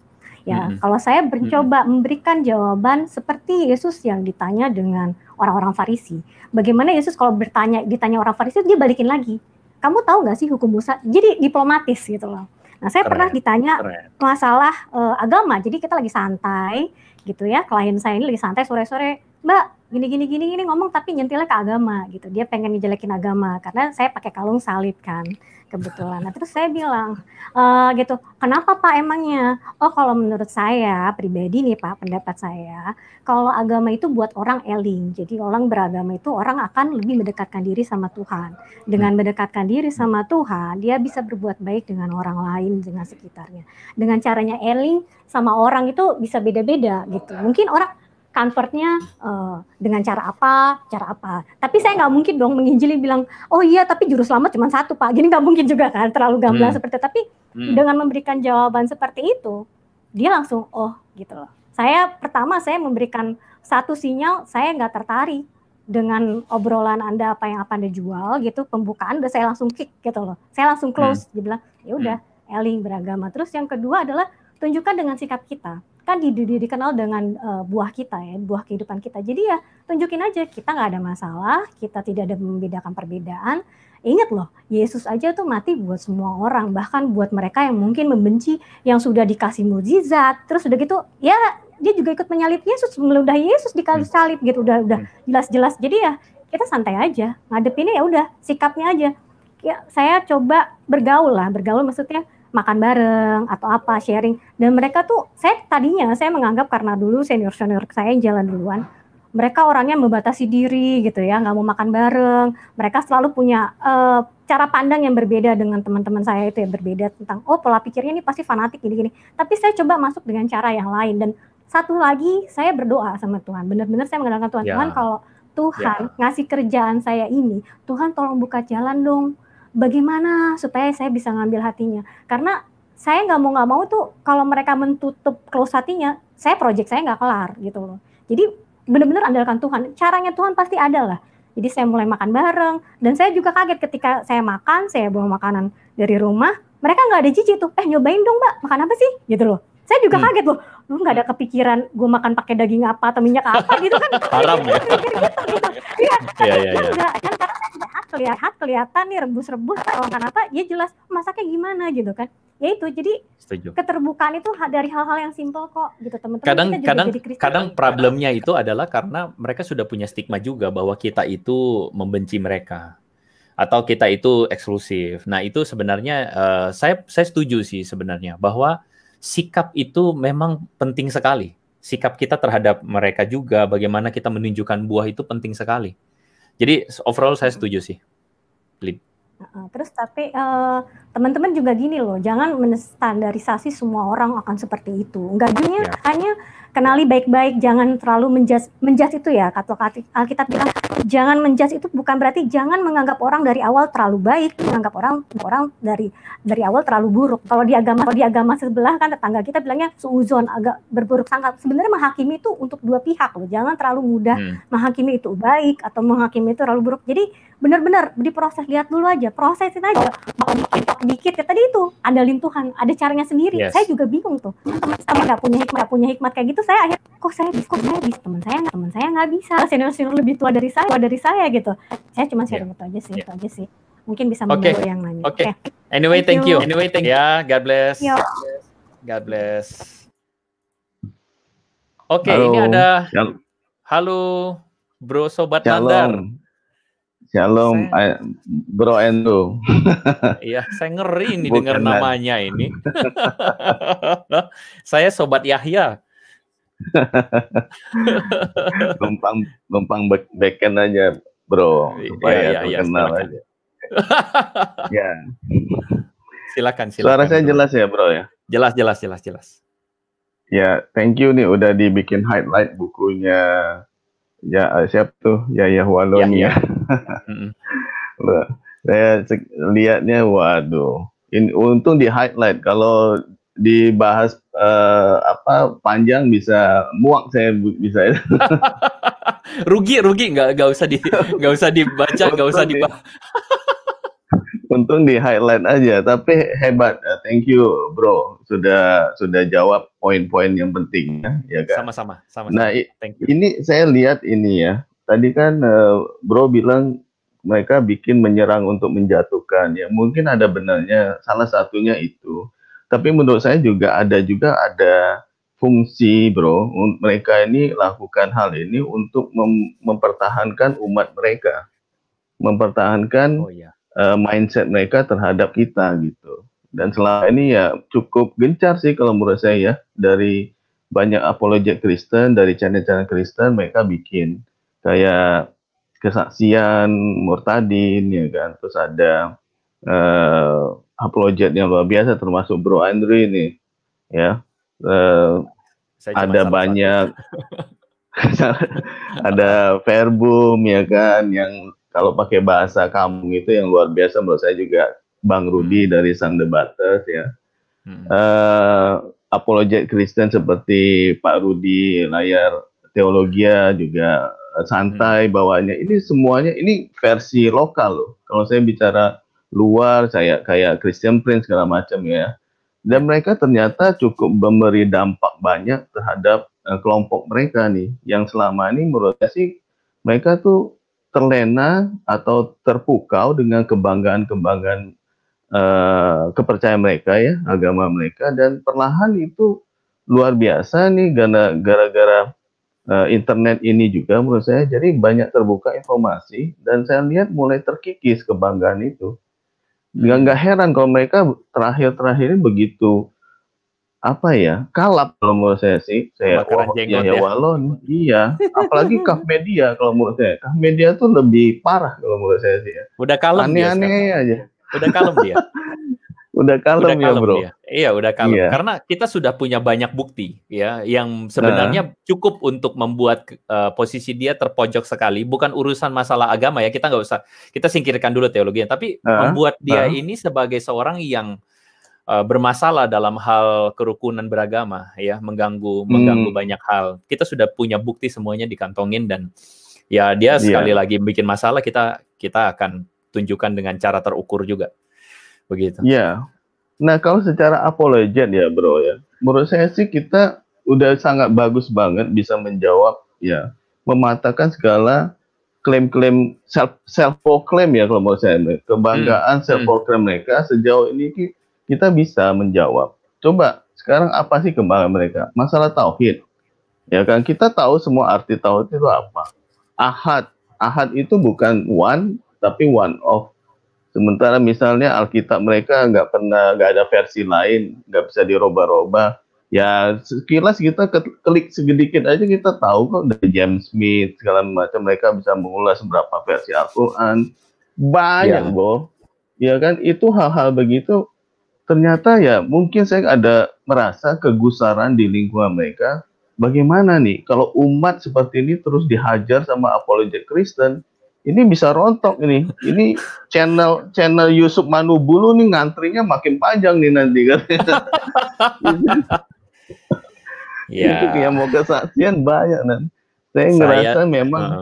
Ya, hmm. kalau saya mencoba hmm. memberikan jawaban seperti Yesus yang ditanya dengan orang-orang Farisi, bagaimana Yesus kalau bertanya ditanya orang Farisi dia balikin lagi, kamu tahu nggak sih hukum Musa? Jadi diplomatis gitu loh. Nah, saya keren, pernah ditanya keren. masalah uh, agama. Jadi kita lagi santai gitu ya. Klien saya ini lagi santai sore-sore Mbak, gini gini gini gini ngomong tapi nyentilnya ke agama gitu. Dia pengen ngejelekin agama karena saya pakai kalung salib kan kebetulan. Nah, terus saya bilang e, gitu, "Kenapa Pak emangnya?" "Oh, kalau menurut saya pribadi nih Pak, pendapat saya, kalau agama itu buat orang eling. Jadi orang beragama itu orang akan lebih mendekatkan diri sama Tuhan. Dengan hmm. mendekatkan diri sama hmm. Tuhan, dia bisa berbuat baik dengan orang lain, dengan sekitarnya. Dengan caranya eling sama orang itu bisa beda-beda gitu. Mungkin orang convertnya uh, eh, dengan cara apa, cara apa. Tapi saya nggak mungkin dong menginjili bilang, oh iya tapi juru selamat cuma satu pak, gini nggak mungkin juga kan, terlalu gamblang hmm. seperti itu. Tapi hmm. dengan memberikan jawaban seperti itu, dia langsung oh gitu loh. Saya pertama saya memberikan satu sinyal saya nggak tertarik dengan obrolan anda apa yang apa anda jual gitu pembukaan udah saya langsung kick gitu loh saya langsung hmm. close hmm. dia bilang ya udah hmm. eling beragama terus yang kedua adalah tunjukkan dengan sikap kita kan di, di, dikenal dengan uh, buah kita ya, buah kehidupan kita. Jadi ya tunjukin aja kita nggak ada masalah, kita tidak ada membedakan perbedaan. Ingat loh, Yesus aja tuh mati buat semua orang, bahkan buat mereka yang mungkin membenci yang sudah dikasih mujizat. terus udah gitu ya dia juga ikut menyalib Yesus, meludahi Yesus di kayu hmm. salib gitu, udah udah hmm. jelas-jelas. Jadi ya kita santai aja, ngadepinnya ya udah sikapnya aja. Ya, saya coba bergaul lah, bergaul maksudnya makan bareng atau apa sharing dan mereka tuh saya tadinya saya menganggap karena dulu senior senior saya yang jalan duluan mereka orangnya membatasi diri gitu ya nggak mau makan bareng mereka selalu punya uh, cara pandang yang berbeda dengan teman-teman saya itu ya berbeda tentang oh pola pikirnya ini pasti fanatik gini-gini tapi saya coba masuk dengan cara yang lain dan satu lagi saya berdoa sama Tuhan benar-benar saya mengandalkan Tuhan ya. Tuhan kalau ya. Tuhan ya. ngasih kerjaan saya ini Tuhan tolong buka jalan dong bagaimana supaya saya bisa ngambil hatinya karena saya nggak mau nggak mau tuh kalau mereka menutup close hatinya saya project saya nggak kelar gitu loh jadi benar-benar andalkan Tuhan caranya Tuhan pasti ada lah jadi saya mulai makan bareng dan saya juga kaget ketika saya makan saya bawa makanan dari rumah mereka nggak ada cici tuh eh nyobain dong mbak makan apa sih gitu loh saya juga hmm. kaget loh, lu nggak ada kepikiran gue makan pakai daging apa atau minyak apa gitu kan? Haram ya. Gitu gitu. Iya, iya, iya. Kan, iya. kan kelihatan kelihatan nih rebus-rebus makan apa, ya jelas masaknya gimana gitu kan? ya itu jadi Setuju. keterbukaan itu dari hal-hal yang simpel kok gitu teman-teman kadang kita juga kadang jadi kadang problemnya itu adalah karena mereka sudah punya stigma juga bahwa kita itu membenci mereka atau kita itu eksklusif nah itu sebenarnya uh, saya saya setuju sih sebenarnya bahwa sikap itu memang penting sekali. Sikap kita terhadap mereka juga, bagaimana kita menunjukkan buah itu penting sekali. Jadi overall saya setuju sih. Lid. Terus tapi uh, teman-teman juga gini loh, jangan menstandarisasi semua orang akan seperti itu. Enggak gini, ya. hanya kenali baik-baik, jangan terlalu menjas menjas itu ya. Kata Alkitab bilang jangan menjas itu bukan berarti jangan menganggap orang dari awal terlalu baik, menganggap orang orang dari dari awal terlalu buruk. Kalau di agama kalau di agama sebelah kan tetangga kita bilangnya suuzon agak berburuk sangka. Sebenarnya menghakimi itu untuk dua pihak loh. Jangan terlalu mudah hmm. menghakimi itu baik atau menghakimi itu terlalu buruk. Jadi benar-benar di proses lihat dulu aja, prosesin aja. Mau menolak dikit ya tadi itu ada Tuhan ada caranya sendiri yes. saya juga bingung tuh teman sama nggak punya hikmat gak punya hikmat kayak gitu saya akhir kok saya bisa kok saya bisa teman saya teman saya nggak bisa senior senior lebih tua dari saya tua dari saya gitu saya cuma sharing yeah. itu aja sih yeah. itu aja sih mungkin bisa okay. membantu yang lain oke okay. okay. anyway thank, thank you. you anyway thank you yeah, God bless Yo. God bless oke okay, ini ada halo bro sobat Shalom. Shalom, saya... Eh, Bro Endo. Iya, saya ngeri ini dengar namanya ini. saya Sobat Yahya. Lumpang, lumpang beken aja, Bro. Iya, Supaya iya, iya, terkenal iya, aja. ya. Silakan, silakan. Suara saya jelas ya, Bro ya. Jelas, jelas, jelas, jelas. Ya, thank you nih udah dibikin highlight bukunya. Ya, eh, siap tuh, ya, Yahya Waloni ya. ya. saya cek, lihatnya waduh ini untung di highlight kalau dibahas uh, apa panjang bisa muak saya bisa ya. rugi rugi nggak nggak usah di nggak usah dibaca nggak usah dibahas untung di highlight aja tapi hebat eh, thank you bro sudah sudah jawab poin-poin yang penting ya, ya kan? sama-sama sama, -sama. nah ini saya lihat ini ya tadi kan eh, Bro bilang mereka bikin menyerang untuk menjatuhkan ya mungkin ada benarnya salah satunya itu tapi menurut saya juga ada juga ada fungsi bro mereka ini lakukan hal ini untuk mem mempertahankan umat mereka mempertahankan oh, iya. uh, mindset mereka terhadap kita gitu dan selama ini ya cukup gencar sih kalau menurut saya ya dari banyak apologet Kristen dari channel-channel Kristen mereka bikin kayak kesaksian murtadin ya kan terus ada uh, eh, apologet yang luar biasa termasuk Bro Andre ini ya eh, Saya ada banyak ada verbum ya kan yang kalau pakai bahasa kamu itu yang luar biasa menurut saya juga Bang Rudi hmm. dari Sang Debaters ya hmm. uh, apologet Kristen seperti Pak Rudi layar teologia juga Eh, santai hmm. bawaannya ini semuanya ini versi lokal loh kalau saya bicara luar saya kayak Christian Prince segala macam ya dan mereka ternyata cukup memberi dampak banyak terhadap uh, kelompok mereka nih yang selama ini menurut saya sih mereka tuh terlena atau terpukau dengan kebanggaan-kebanggaan uh, kepercayaan mereka ya agama mereka dan perlahan itu luar biasa nih gara-gara Eh, internet ini juga menurut saya jadi banyak terbuka informasi dan saya lihat mulai terkikis kebanggaan itu hmm. nggak nggak heran kalau mereka terakhir-terakhir ini begitu apa ya kalap kalau menurut saya sih saya wah, oh, iya, iya, ya, ya walon iya apalagi kaf media kalau menurut saya kaf media tuh lebih parah kalau menurut saya sih ya udah kalem aneh-aneh aja udah kalem dia udah kalem, ya bro. Ya. Iya udah kalem iya. karena kita sudah punya banyak bukti ya yang sebenarnya nah. cukup untuk membuat uh, posisi dia terpojok sekali. Bukan urusan masalah agama ya kita nggak usah kita singkirkan dulu teologinya, tapi nah. membuat dia nah. ini sebagai seorang yang uh, bermasalah dalam hal kerukunan beragama ya mengganggu hmm. mengganggu banyak hal. Kita sudah punya bukti semuanya dikantongin dan ya dia iya. sekali yeah. lagi bikin masalah kita kita akan tunjukkan dengan cara terukur juga begitu. Ya. Nah, kalau secara apologet ya, Bro ya. Menurut saya sih kita udah sangat bagus banget bisa menjawab ya, mematahkan segala klaim-klaim self self proclaim ya kalau menurut saya kebanggaan hmm. self proclaim mereka sejauh ini kita bisa menjawab. Coba sekarang apa sih kebanggaan mereka? Masalah tauhid. Ya kan kita tahu semua arti tauhid itu apa. Ahad. Ahad itu bukan one tapi one of Sementara misalnya Alkitab mereka nggak pernah nggak ada versi lain, nggak bisa diroba-roba. Ya sekilas kita ke klik sedikit aja kita tahu kok dari James Smith segala macam mereka bisa mengulas berapa versi Al-Quran banyak ya. Bo. Ya kan itu hal-hal begitu ternyata ya mungkin saya ada merasa kegusaran di lingkungan mereka. Bagaimana nih kalau umat seperti ini terus dihajar sama apologet Kristen, ini bisa rontok ini. Ini channel channel Yusuf Manubulu nih ngantrinya makin panjang nih nanti kan. Iya. Yang mau kesaksian banyak kan. Saya, saya ngerasa memang uh,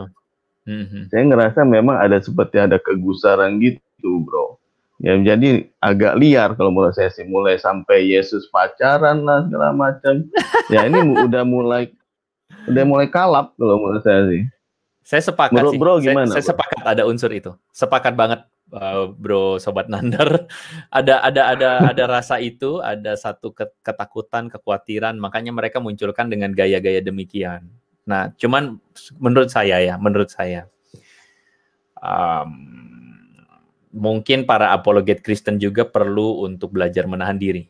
uh saya ngerasa memang ada seperti ada kegusaran gitu, Bro. Ya jadi agak liar kalau mulai saya sih mulai sampai Yesus pacaran lah segala macam. ya ini udah mulai udah mulai kalap kalau mulai saya sih. Saya sepakat bro, sih. Bro, gimana, saya, saya sepakat ada unsur itu. Sepakat banget uh, bro sobat Nandar. ada ada ada ada rasa itu, ada satu ketakutan, kekhawatiran, makanya mereka munculkan dengan gaya-gaya demikian. Nah, cuman menurut saya ya, menurut saya um, mungkin para apologet Kristen juga perlu untuk belajar menahan diri.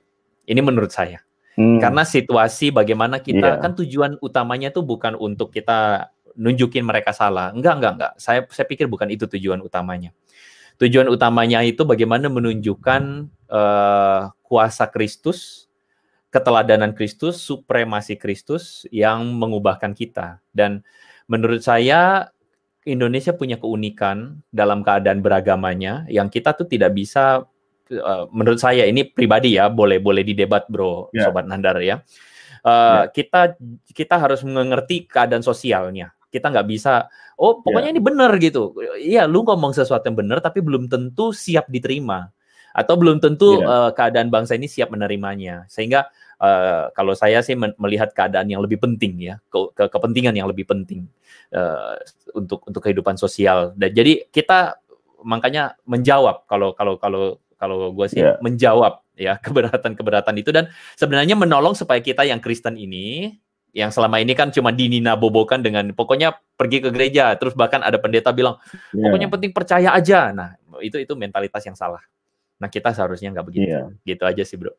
Ini menurut saya. Hmm. Karena situasi bagaimana kita yeah. kan tujuan utamanya tuh bukan untuk kita nunjukin mereka salah. Enggak, enggak, enggak. Saya saya pikir bukan itu tujuan utamanya. Tujuan utamanya itu bagaimana menunjukkan uh, kuasa Kristus, keteladanan Kristus, supremasi Kristus yang mengubahkan kita. Dan menurut saya Indonesia punya keunikan dalam keadaan beragamanya yang kita tuh tidak bisa uh, menurut saya ini pribadi ya, boleh boleh didebat bro, yeah. sobat Nandar ya. Uh, eh, yeah. kita kita harus mengerti keadaan sosialnya kita nggak bisa oh pokoknya yeah. ini benar gitu iya lu ngomong sesuatu yang benar tapi belum tentu siap diterima atau belum tentu yeah. Iya. uh, keadaan bangsa ini siap menerimanya sehingga uh, kalau saya sih melihat keadaan yang lebih penting ya ke, ke kepentingan yang lebih penting uh, untuk untuk kehidupan sosial dan jadi kita makanya menjawab kalau kalau kalau kalau gue sih yeah. menjawab ya keberatan-keberatan itu dan sebenarnya menolong supaya kita yang Kristen ini yang selama ini kan cuma dinina bobokan dengan pokoknya pergi ke gereja terus bahkan ada pendeta bilang iya. pokoknya penting percaya aja nah itu itu mentalitas yang salah nah kita seharusnya nggak begitu yeah. gitu aja sih bro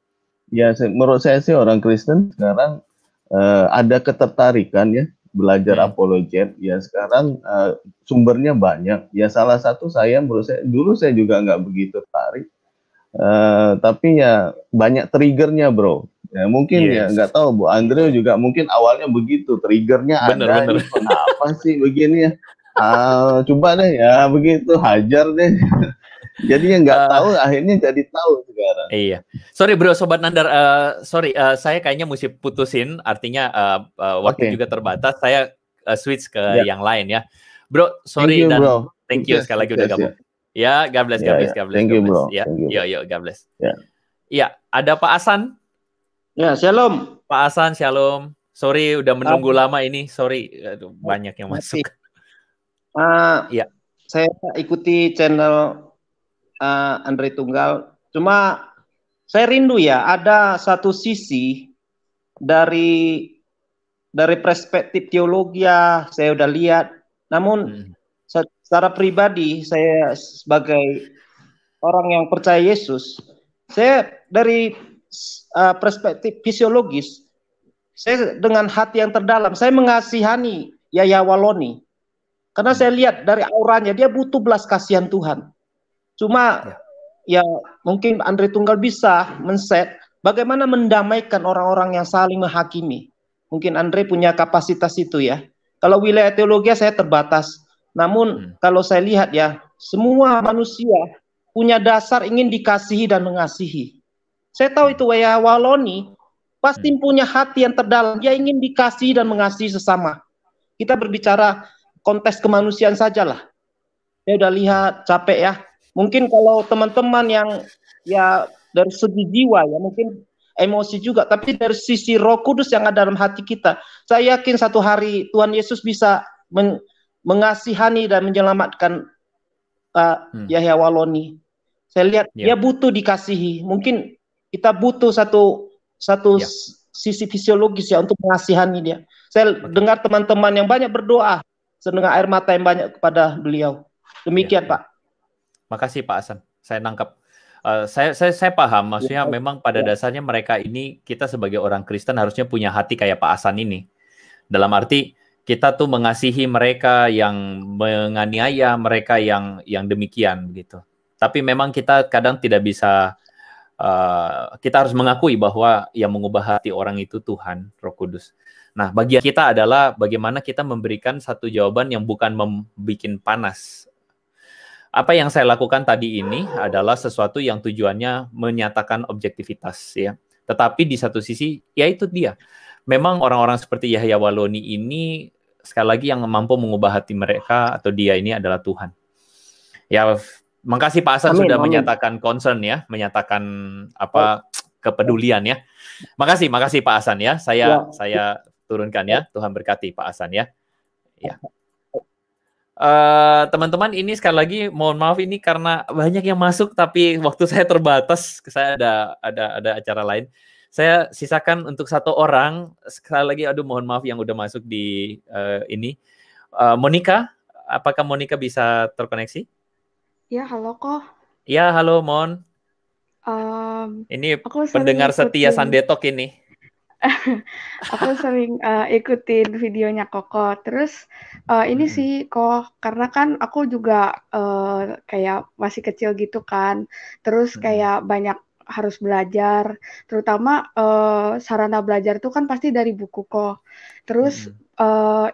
ya menurut saya sih orang Kristen sekarang uh, ada ketertarikan ya belajar yeah. Hmm. apologet ya sekarang uh, sumbernya banyak ya salah satu saya menurut saya dulu saya juga nggak begitu tertarik uh, tapi ya banyak triggernya bro Ya, mungkin ya, yes. ya nggak tahu Bu Andre juga mungkin awalnya begitu triggernya bener, ada bener. kenapa sih begini ya? Uh, coba deh ya begitu hajar deh. jadi yang nggak uh, tahu akhirnya jadi tahu sekarang. Iya. Sorry bro, sobat Nandar, uh, sorry uh, saya kayaknya mesti putusin. Artinya uh, uh, waktu okay. juga terbatas. Saya uh, switch ke yeah. yang lain ya. Bro, sorry thank you, dan bro. thank you yes, sekali lagi yes, udah gabung. ya, yeah, God bless, yeah, God ya, bless, yeah. God bless. Thank God bless. bro. Ya, yo yo, God bless. Ya, yeah. yeah. ada Pak Asan Ya, shalom. Pak Hasan, shalom. Sorry udah menunggu lama ini. Sorry, Aduh, banyak yang masuk. Uh, ya. Saya ikuti channel uh, Andre Tunggal. Cuma saya rindu ya, ada satu sisi dari dari perspektif teologi ya, saya udah lihat. Namun hmm. secara pribadi saya sebagai orang yang percaya Yesus, saya dari uh, perspektif fisiologis, saya dengan hati yang terdalam, saya mengasihani Yaya Waloni. Karena saya lihat dari auranya, dia butuh belas kasihan Tuhan. Cuma ya, ya mungkin Andre Tunggal bisa menset bagaimana mendamaikan orang-orang yang saling menghakimi. Mungkin Andre punya kapasitas itu ya. Kalau wilayah teologi saya terbatas. Namun hmm. kalau saya lihat ya, semua manusia punya dasar ingin dikasihi dan mengasihi. Saya tahu itu Wea Waloni pasti hmm. punya hati yang terdalam. Dia ingin dikasih dan mengasihi sesama. Kita berbicara konteks kemanusiaan saja lah. Saya udah lihat capek ya. Mungkin kalau teman-teman yang ya dari segi jiwa ya mungkin emosi juga, tapi dari sisi Roh Kudus yang ada dalam hati kita, saya yakin satu hari Tuhan Yesus bisa men mengasihani dan menyelamatkan uh, hmm. Yahya Waloni. Saya lihat yeah. dia butuh dikasihi. Mungkin kita butuh satu satu ya. sisi fisiologis ya untuk mengasihani dia. Saya dengar teman-teman yang banyak berdoa, sedengar air mata yang banyak kepada beliau. Demikian, ya, Pak. Ya. Makasih Pak Hasan. Saya nangkap Uh, eh, saya, saya saya paham maksudnya ya, memang pada ya. dasarnya mereka ini kita sebagai orang Kristen harusnya punya hati kayak Pak Hasan ini. Dalam arti kita tuh mengasihi mereka yang menganiaya mereka yang yang demikian gitu. Tapi memang kita kadang tidak bisa uh, kita harus mengakui bahwa yang mengubah hati orang itu Tuhan, Roh Kudus. Nah, bagian kita adalah bagaimana kita memberikan satu jawaban yang bukan membuat panas. Apa yang saya lakukan tadi ini adalah sesuatu yang tujuannya menyatakan objektivitas ya. Tetapi di satu sisi, ya itu dia. Memang orang-orang seperti Yahya Waloni ini sekali lagi yang mampu mengubah hati mereka atau dia ini adalah Tuhan. Ya Makasih Pak Hasan amin, sudah amin. menyatakan concern ya, menyatakan apa ya. kepedulian ya. Makasih, makasih Pak Hasan ya. Saya ya. saya turunkan ya. Tuhan berkati Pak Hasan ya. Ya. ya. Eh, teman-teman uh, ini sekali lagi mohon maaf ini karena banyak yang masuk tapi waktu saya terbatas, saya ada ada ada acara lain. Saya sisakan untuk satu orang. Sekali lagi aduh mohon maaf yang udah masuk di uh, ini. Uh, Monica, apakah Monica bisa terkoneksi? Ya, halo kok. Ya, halo Mon. Um, ini aku pendengar setia Sandetok ini. aku sering uh, ikutin videonya Koko. Terus uh, ini hmm. sih kok karena kan aku juga uh, kayak masih kecil gitu kan. Terus kayak banyak harus belajar, terutama uh, sarana belajar tuh kan pasti dari buku kok. Terus hmm. uh,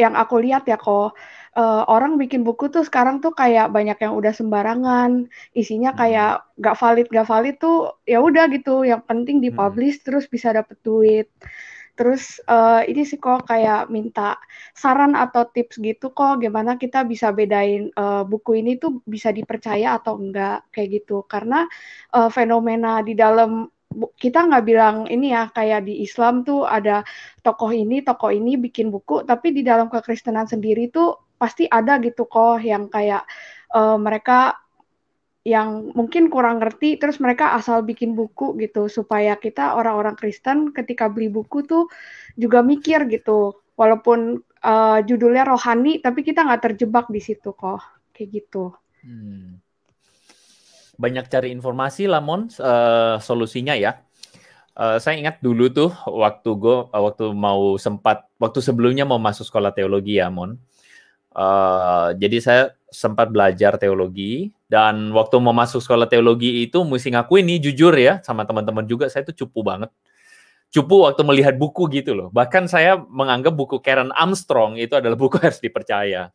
yang aku lihat ya kok uh, orang bikin buku tuh sekarang tuh kayak banyak yang udah sembarangan isinya hmm. kayak gak valid gak valid tuh ya udah gitu yang penting hmm. dipublish hmm. terus bisa dapet duit terus uh, ini sih kok kayak minta saran atau tips gitu kok gimana kita bisa bedain uh, buku ini tuh bisa dipercaya atau enggak kayak gitu karena uh, fenomena di dalam kita nggak bilang ini ya kayak di Islam tuh ada tokoh ini tokoh ini bikin buku tapi di dalam kekristenan sendiri tuh pasti ada gitu kok yang kayak uh, mereka yang mungkin kurang ngerti terus mereka asal bikin buku gitu supaya kita orang-orang Kristen ketika beli buku tuh juga mikir gitu walaupun uh, judulnya rohani tapi kita nggak terjebak di situ kok kayak gitu hmm. banyak cari informasi mon uh, solusinya ya uh, saya ingat dulu tuh waktu gue uh, waktu mau sempat waktu sebelumnya mau masuk sekolah teologi ya Mon Eh, jadi saya sempat belajar teologi dan waktu mau masuk sekolah teologi itu mesti ngaku ini jujur ya sama teman-teman juga saya itu cupu banget. Cupu waktu melihat buku gitu loh. Bahkan saya menganggap buku Karen Armstrong itu adalah buku harus dipercaya.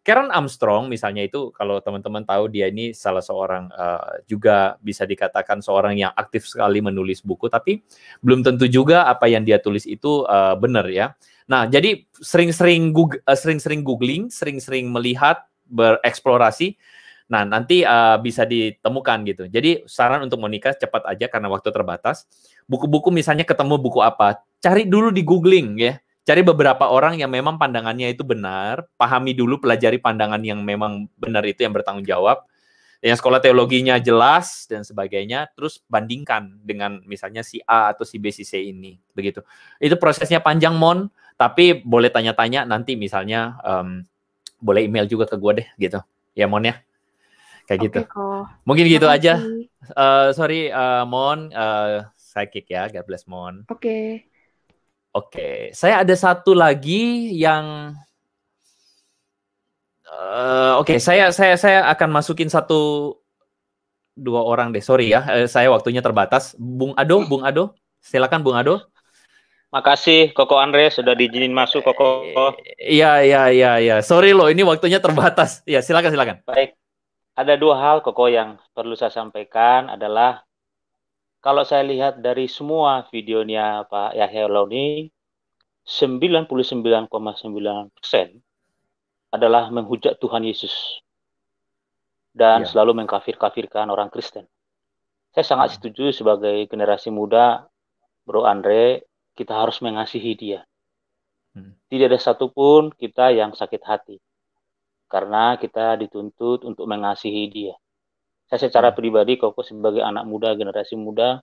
Karen Armstrong misalnya itu kalau teman-teman tahu dia ini salah seorang uh, juga bisa dikatakan seorang yang aktif sekali menulis buku tapi belum tentu juga apa yang dia tulis itu uh, benar ya. Nah, jadi sering-sering Google, eh, sering-sering googling, sering-sering melihat, bereksplorasi. Nah, nanti uh, bisa ditemukan gitu. Jadi saran untuk menikah cepat aja karena waktu terbatas. Buku-buku misalnya ketemu buku apa, cari dulu di googling ya. Cari beberapa orang yang memang pandangannya itu benar, pahami dulu, pelajari pandangan yang memang benar itu yang bertanggung jawab. Yang sekolah teologinya jelas dan sebagainya, terus bandingkan dengan misalnya si A atau si B, si C ini, begitu. Itu prosesnya panjang, Mon. Tapi boleh tanya-tanya nanti misalnya um, boleh email juga ke gue deh gitu. Ya Mon ya. Kayak okay, gitu. ko. Mungkin gitu aja. Uh, sorry uh, Mon, uh, psychic ya. God bless Mon. Oke. Okay. Oke, okay. saya ada satu lagi yang uh, oke, okay. saya saya saya akan masukin satu dua orang deh. Sorry ya, saya waktunya terbatas. Bung Ado, Bung Ado, silakan Bung Ado. Makasih Koko Andre sudah diizinin masuk Koko. Iya iya iya iya. Sorry loh ini waktunya terbatas. Ya silakan silakan. Baik. Ada dua hal Koko yang perlu saya sampaikan adalah kalau saya lihat dari semua videonya Pak Yahya Loni 99,9 adalah menghujat Tuhan Yesus dan ya. selalu mengkafir-kafirkan orang Kristen. Saya sangat iya. setuju sebagai generasi muda Bro Andre kita harus mengasihi dia. Hmm. Tidak ada satupun kita yang sakit hati karena kita dituntut untuk mengasihi dia. Saya secara hmm. pribadi, Koko sebagai anak muda, generasi muda,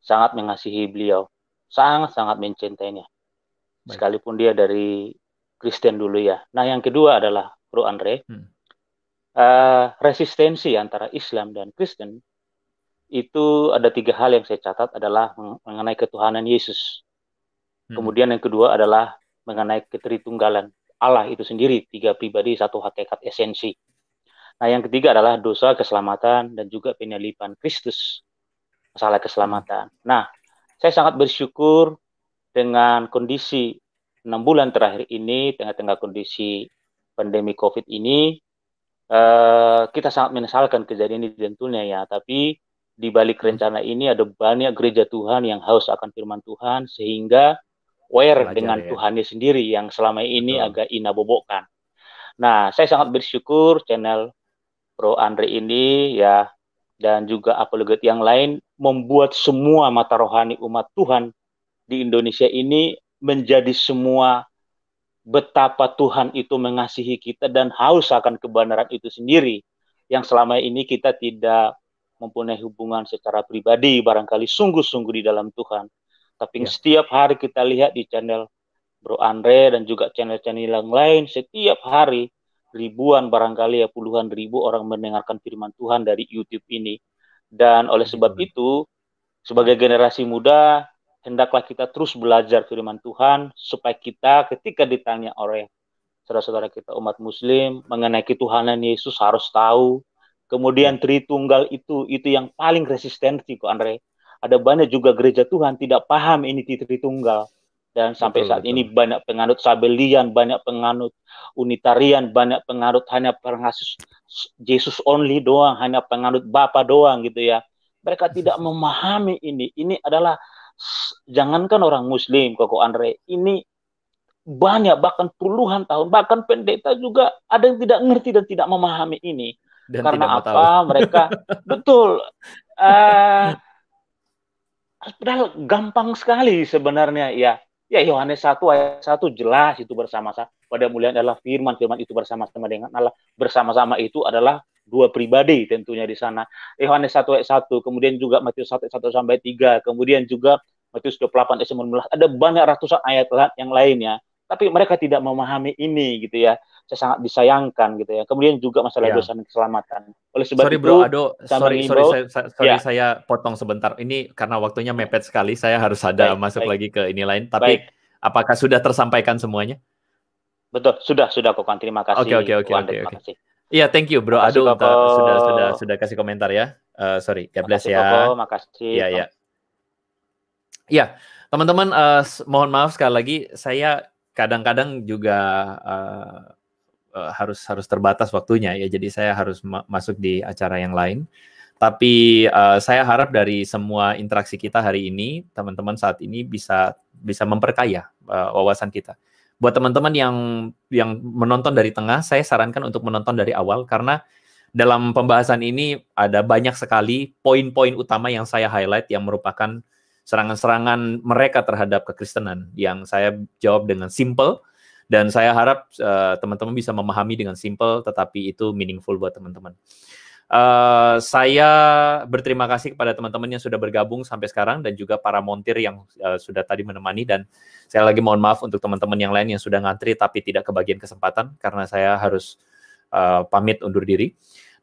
sangat mengasihi beliau, sangat-sangat mencintainya. Baik. Sekalipun dia dari Kristen dulu ya. Nah yang kedua adalah Bro Andre, hmm. uh, resistensi antara Islam dan Kristen itu ada tiga hal yang saya catat adalah mengenai ketuhanan Yesus. Hmm. Kemudian yang kedua adalah mengenai keteritunggalan Allah itu sendiri, tiga pribadi, satu hakikat esensi. Nah, yang ketiga adalah dosa keselamatan dan juga penyalipan Kristus, masalah keselamatan. Nah, saya sangat bersyukur dengan kondisi enam bulan terakhir ini, tengah-tengah kondisi pandemi COVID ini, eh, kita sangat menyesalkan kejadian ini tentunya ya, tapi di balik rencana ini ada banyak gereja Tuhan yang haus akan firman Tuhan sehingga aware Belajar, dengan ya. Tuhannya sendiri yang selama ini Betul. agak Ina bobokkan. Nah, saya sangat bersyukur channel Pro Andre ini ya dan juga apologet yang lain membuat semua mata rohani umat Tuhan di Indonesia ini menjadi semua betapa Tuhan itu mengasihi kita dan haus akan kebenaran itu sendiri yang selama ini kita tidak mempunyai hubungan secara pribadi barangkali sungguh-sungguh di dalam Tuhan. Tapi ya. setiap hari kita lihat di channel Bro Andre dan juga channel-channel yang lain, setiap hari ribuan barangkali ya puluhan ribu orang mendengarkan firman Tuhan dari YouTube ini. Dan oleh iya, sebab itu, sebagai generasi muda, hendaklah kita terus belajar firman Tuhan supaya kita ketika ditanya oleh saudara-saudara kita umat muslim mengenai ketuhanan Yesus harus tahu. Kemudian iya. Tritunggal itu itu yang paling resistensi kok Andre ada banyak juga gereja Tuhan tidak paham ini titri tunggal dan sampai betul, saat betul. ini banyak penganut Sabelian, banyak penganut Unitarian, banyak penganut hanya pengasus Yesus only doang, hanya penganut Bapa doang gitu ya. Mereka tidak memahami ini. Ini adalah jangankan orang Muslim, Koko Andre, ini banyak bahkan puluhan tahun, bahkan pendeta juga ada yang tidak ngerti dan tidak memahami ini. Dan Karena apa? Mereka betul. Uh, Padahal gampang sekali sebenarnya ya. Ya Yohanes 1 ayat 1 jelas itu bersama-sama. Pada mulia adalah firman, firman itu bersama-sama dengan Allah. Bersama-sama itu adalah dua pribadi tentunya di sana. Yohanes 1 ayat 1, kemudian juga Matius 1 ayat 1 sampai 3, kemudian juga Matius 28 ayat 19. Ada banyak ratusan ayat yang lainnya tapi mereka tidak memahami ini gitu ya saya sangat disayangkan gitu ya kemudian juga masalah yeah. dosa keselamatan oleh sebab sorry, itu bro, Ado, sorry, sorry, saya, sorry yeah. saya potong sebentar ini karena waktunya mepet sekali saya harus ada baik, masuk baik. lagi ke ini lain tapi baik. apakah sudah tersampaikan semuanya betul sudah sudah kok kan terima kasih oke oke oke oke oke Iya, thank you, bro. ado sudah sudah sudah kasih komentar ya. Uh, sorry, God bless makasih, ya. Koko, makasih. Iya, ya ya teman-teman, uh, mohon maaf sekali lagi. Saya kadang-kadang juga uh, uh, harus harus terbatas waktunya ya jadi saya harus ma masuk di acara yang lain tapi uh, saya harap dari semua interaksi kita hari ini teman-teman saat ini bisa bisa memperkaya uh, wawasan kita buat teman-teman yang yang menonton dari tengah saya sarankan untuk menonton dari awal karena dalam pembahasan ini ada banyak sekali poin-poin utama yang saya highlight yang merupakan serangan-serangan mereka terhadap kekristenan yang saya jawab dengan simple dan saya harap eh, teman-teman uh, bisa memahami dengan simple tetapi itu meaningful buat teman-teman. Uh, saya berterima kasih kepada teman-teman yang sudah bergabung sampai sekarang dan juga para montir yang uh, sudah tadi menemani dan saya lagi mohon maaf untuk teman-teman yang lain yang sudah ngantri tapi tidak kebagian kesempatan karena saya harus uh, pamit undur diri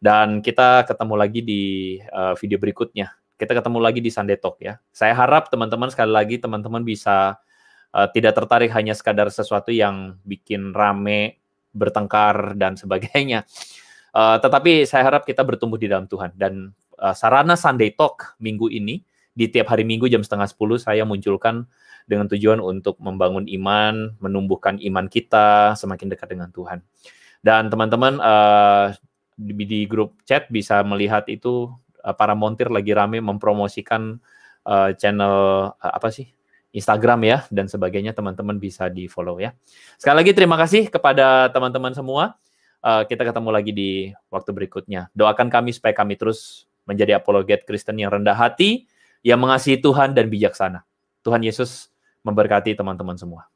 dan kita ketemu lagi di uh, video berikutnya. Kita ketemu lagi di Sunday Talk ya. Saya harap teman-teman sekali lagi teman-teman bisa uh, tidak tertarik hanya sekadar sesuatu yang bikin rame, bertengkar dan sebagainya. Uh, tetapi saya harap kita bertumbuh di dalam Tuhan dan uh, sarana Sunday Talk minggu ini di tiap hari Minggu jam setengah 10 saya munculkan dengan tujuan untuk membangun iman, menumbuhkan iman kita semakin dekat dengan Tuhan. Dan teman-teman uh, di, di grup chat bisa melihat itu Eh, para montir lagi rame mempromosikan uh, channel uh, apa sih Instagram ya dan sebagainya teman-teman bisa di follow ya. Sekali lagi terima kasih kepada teman-teman semua. Uh, kita ketemu lagi di waktu berikutnya. Doakan kami supaya kami terus menjadi apologet Kristen yang rendah hati, yang mengasihi Tuhan dan bijaksana. Tuhan Yesus memberkati teman-teman semua.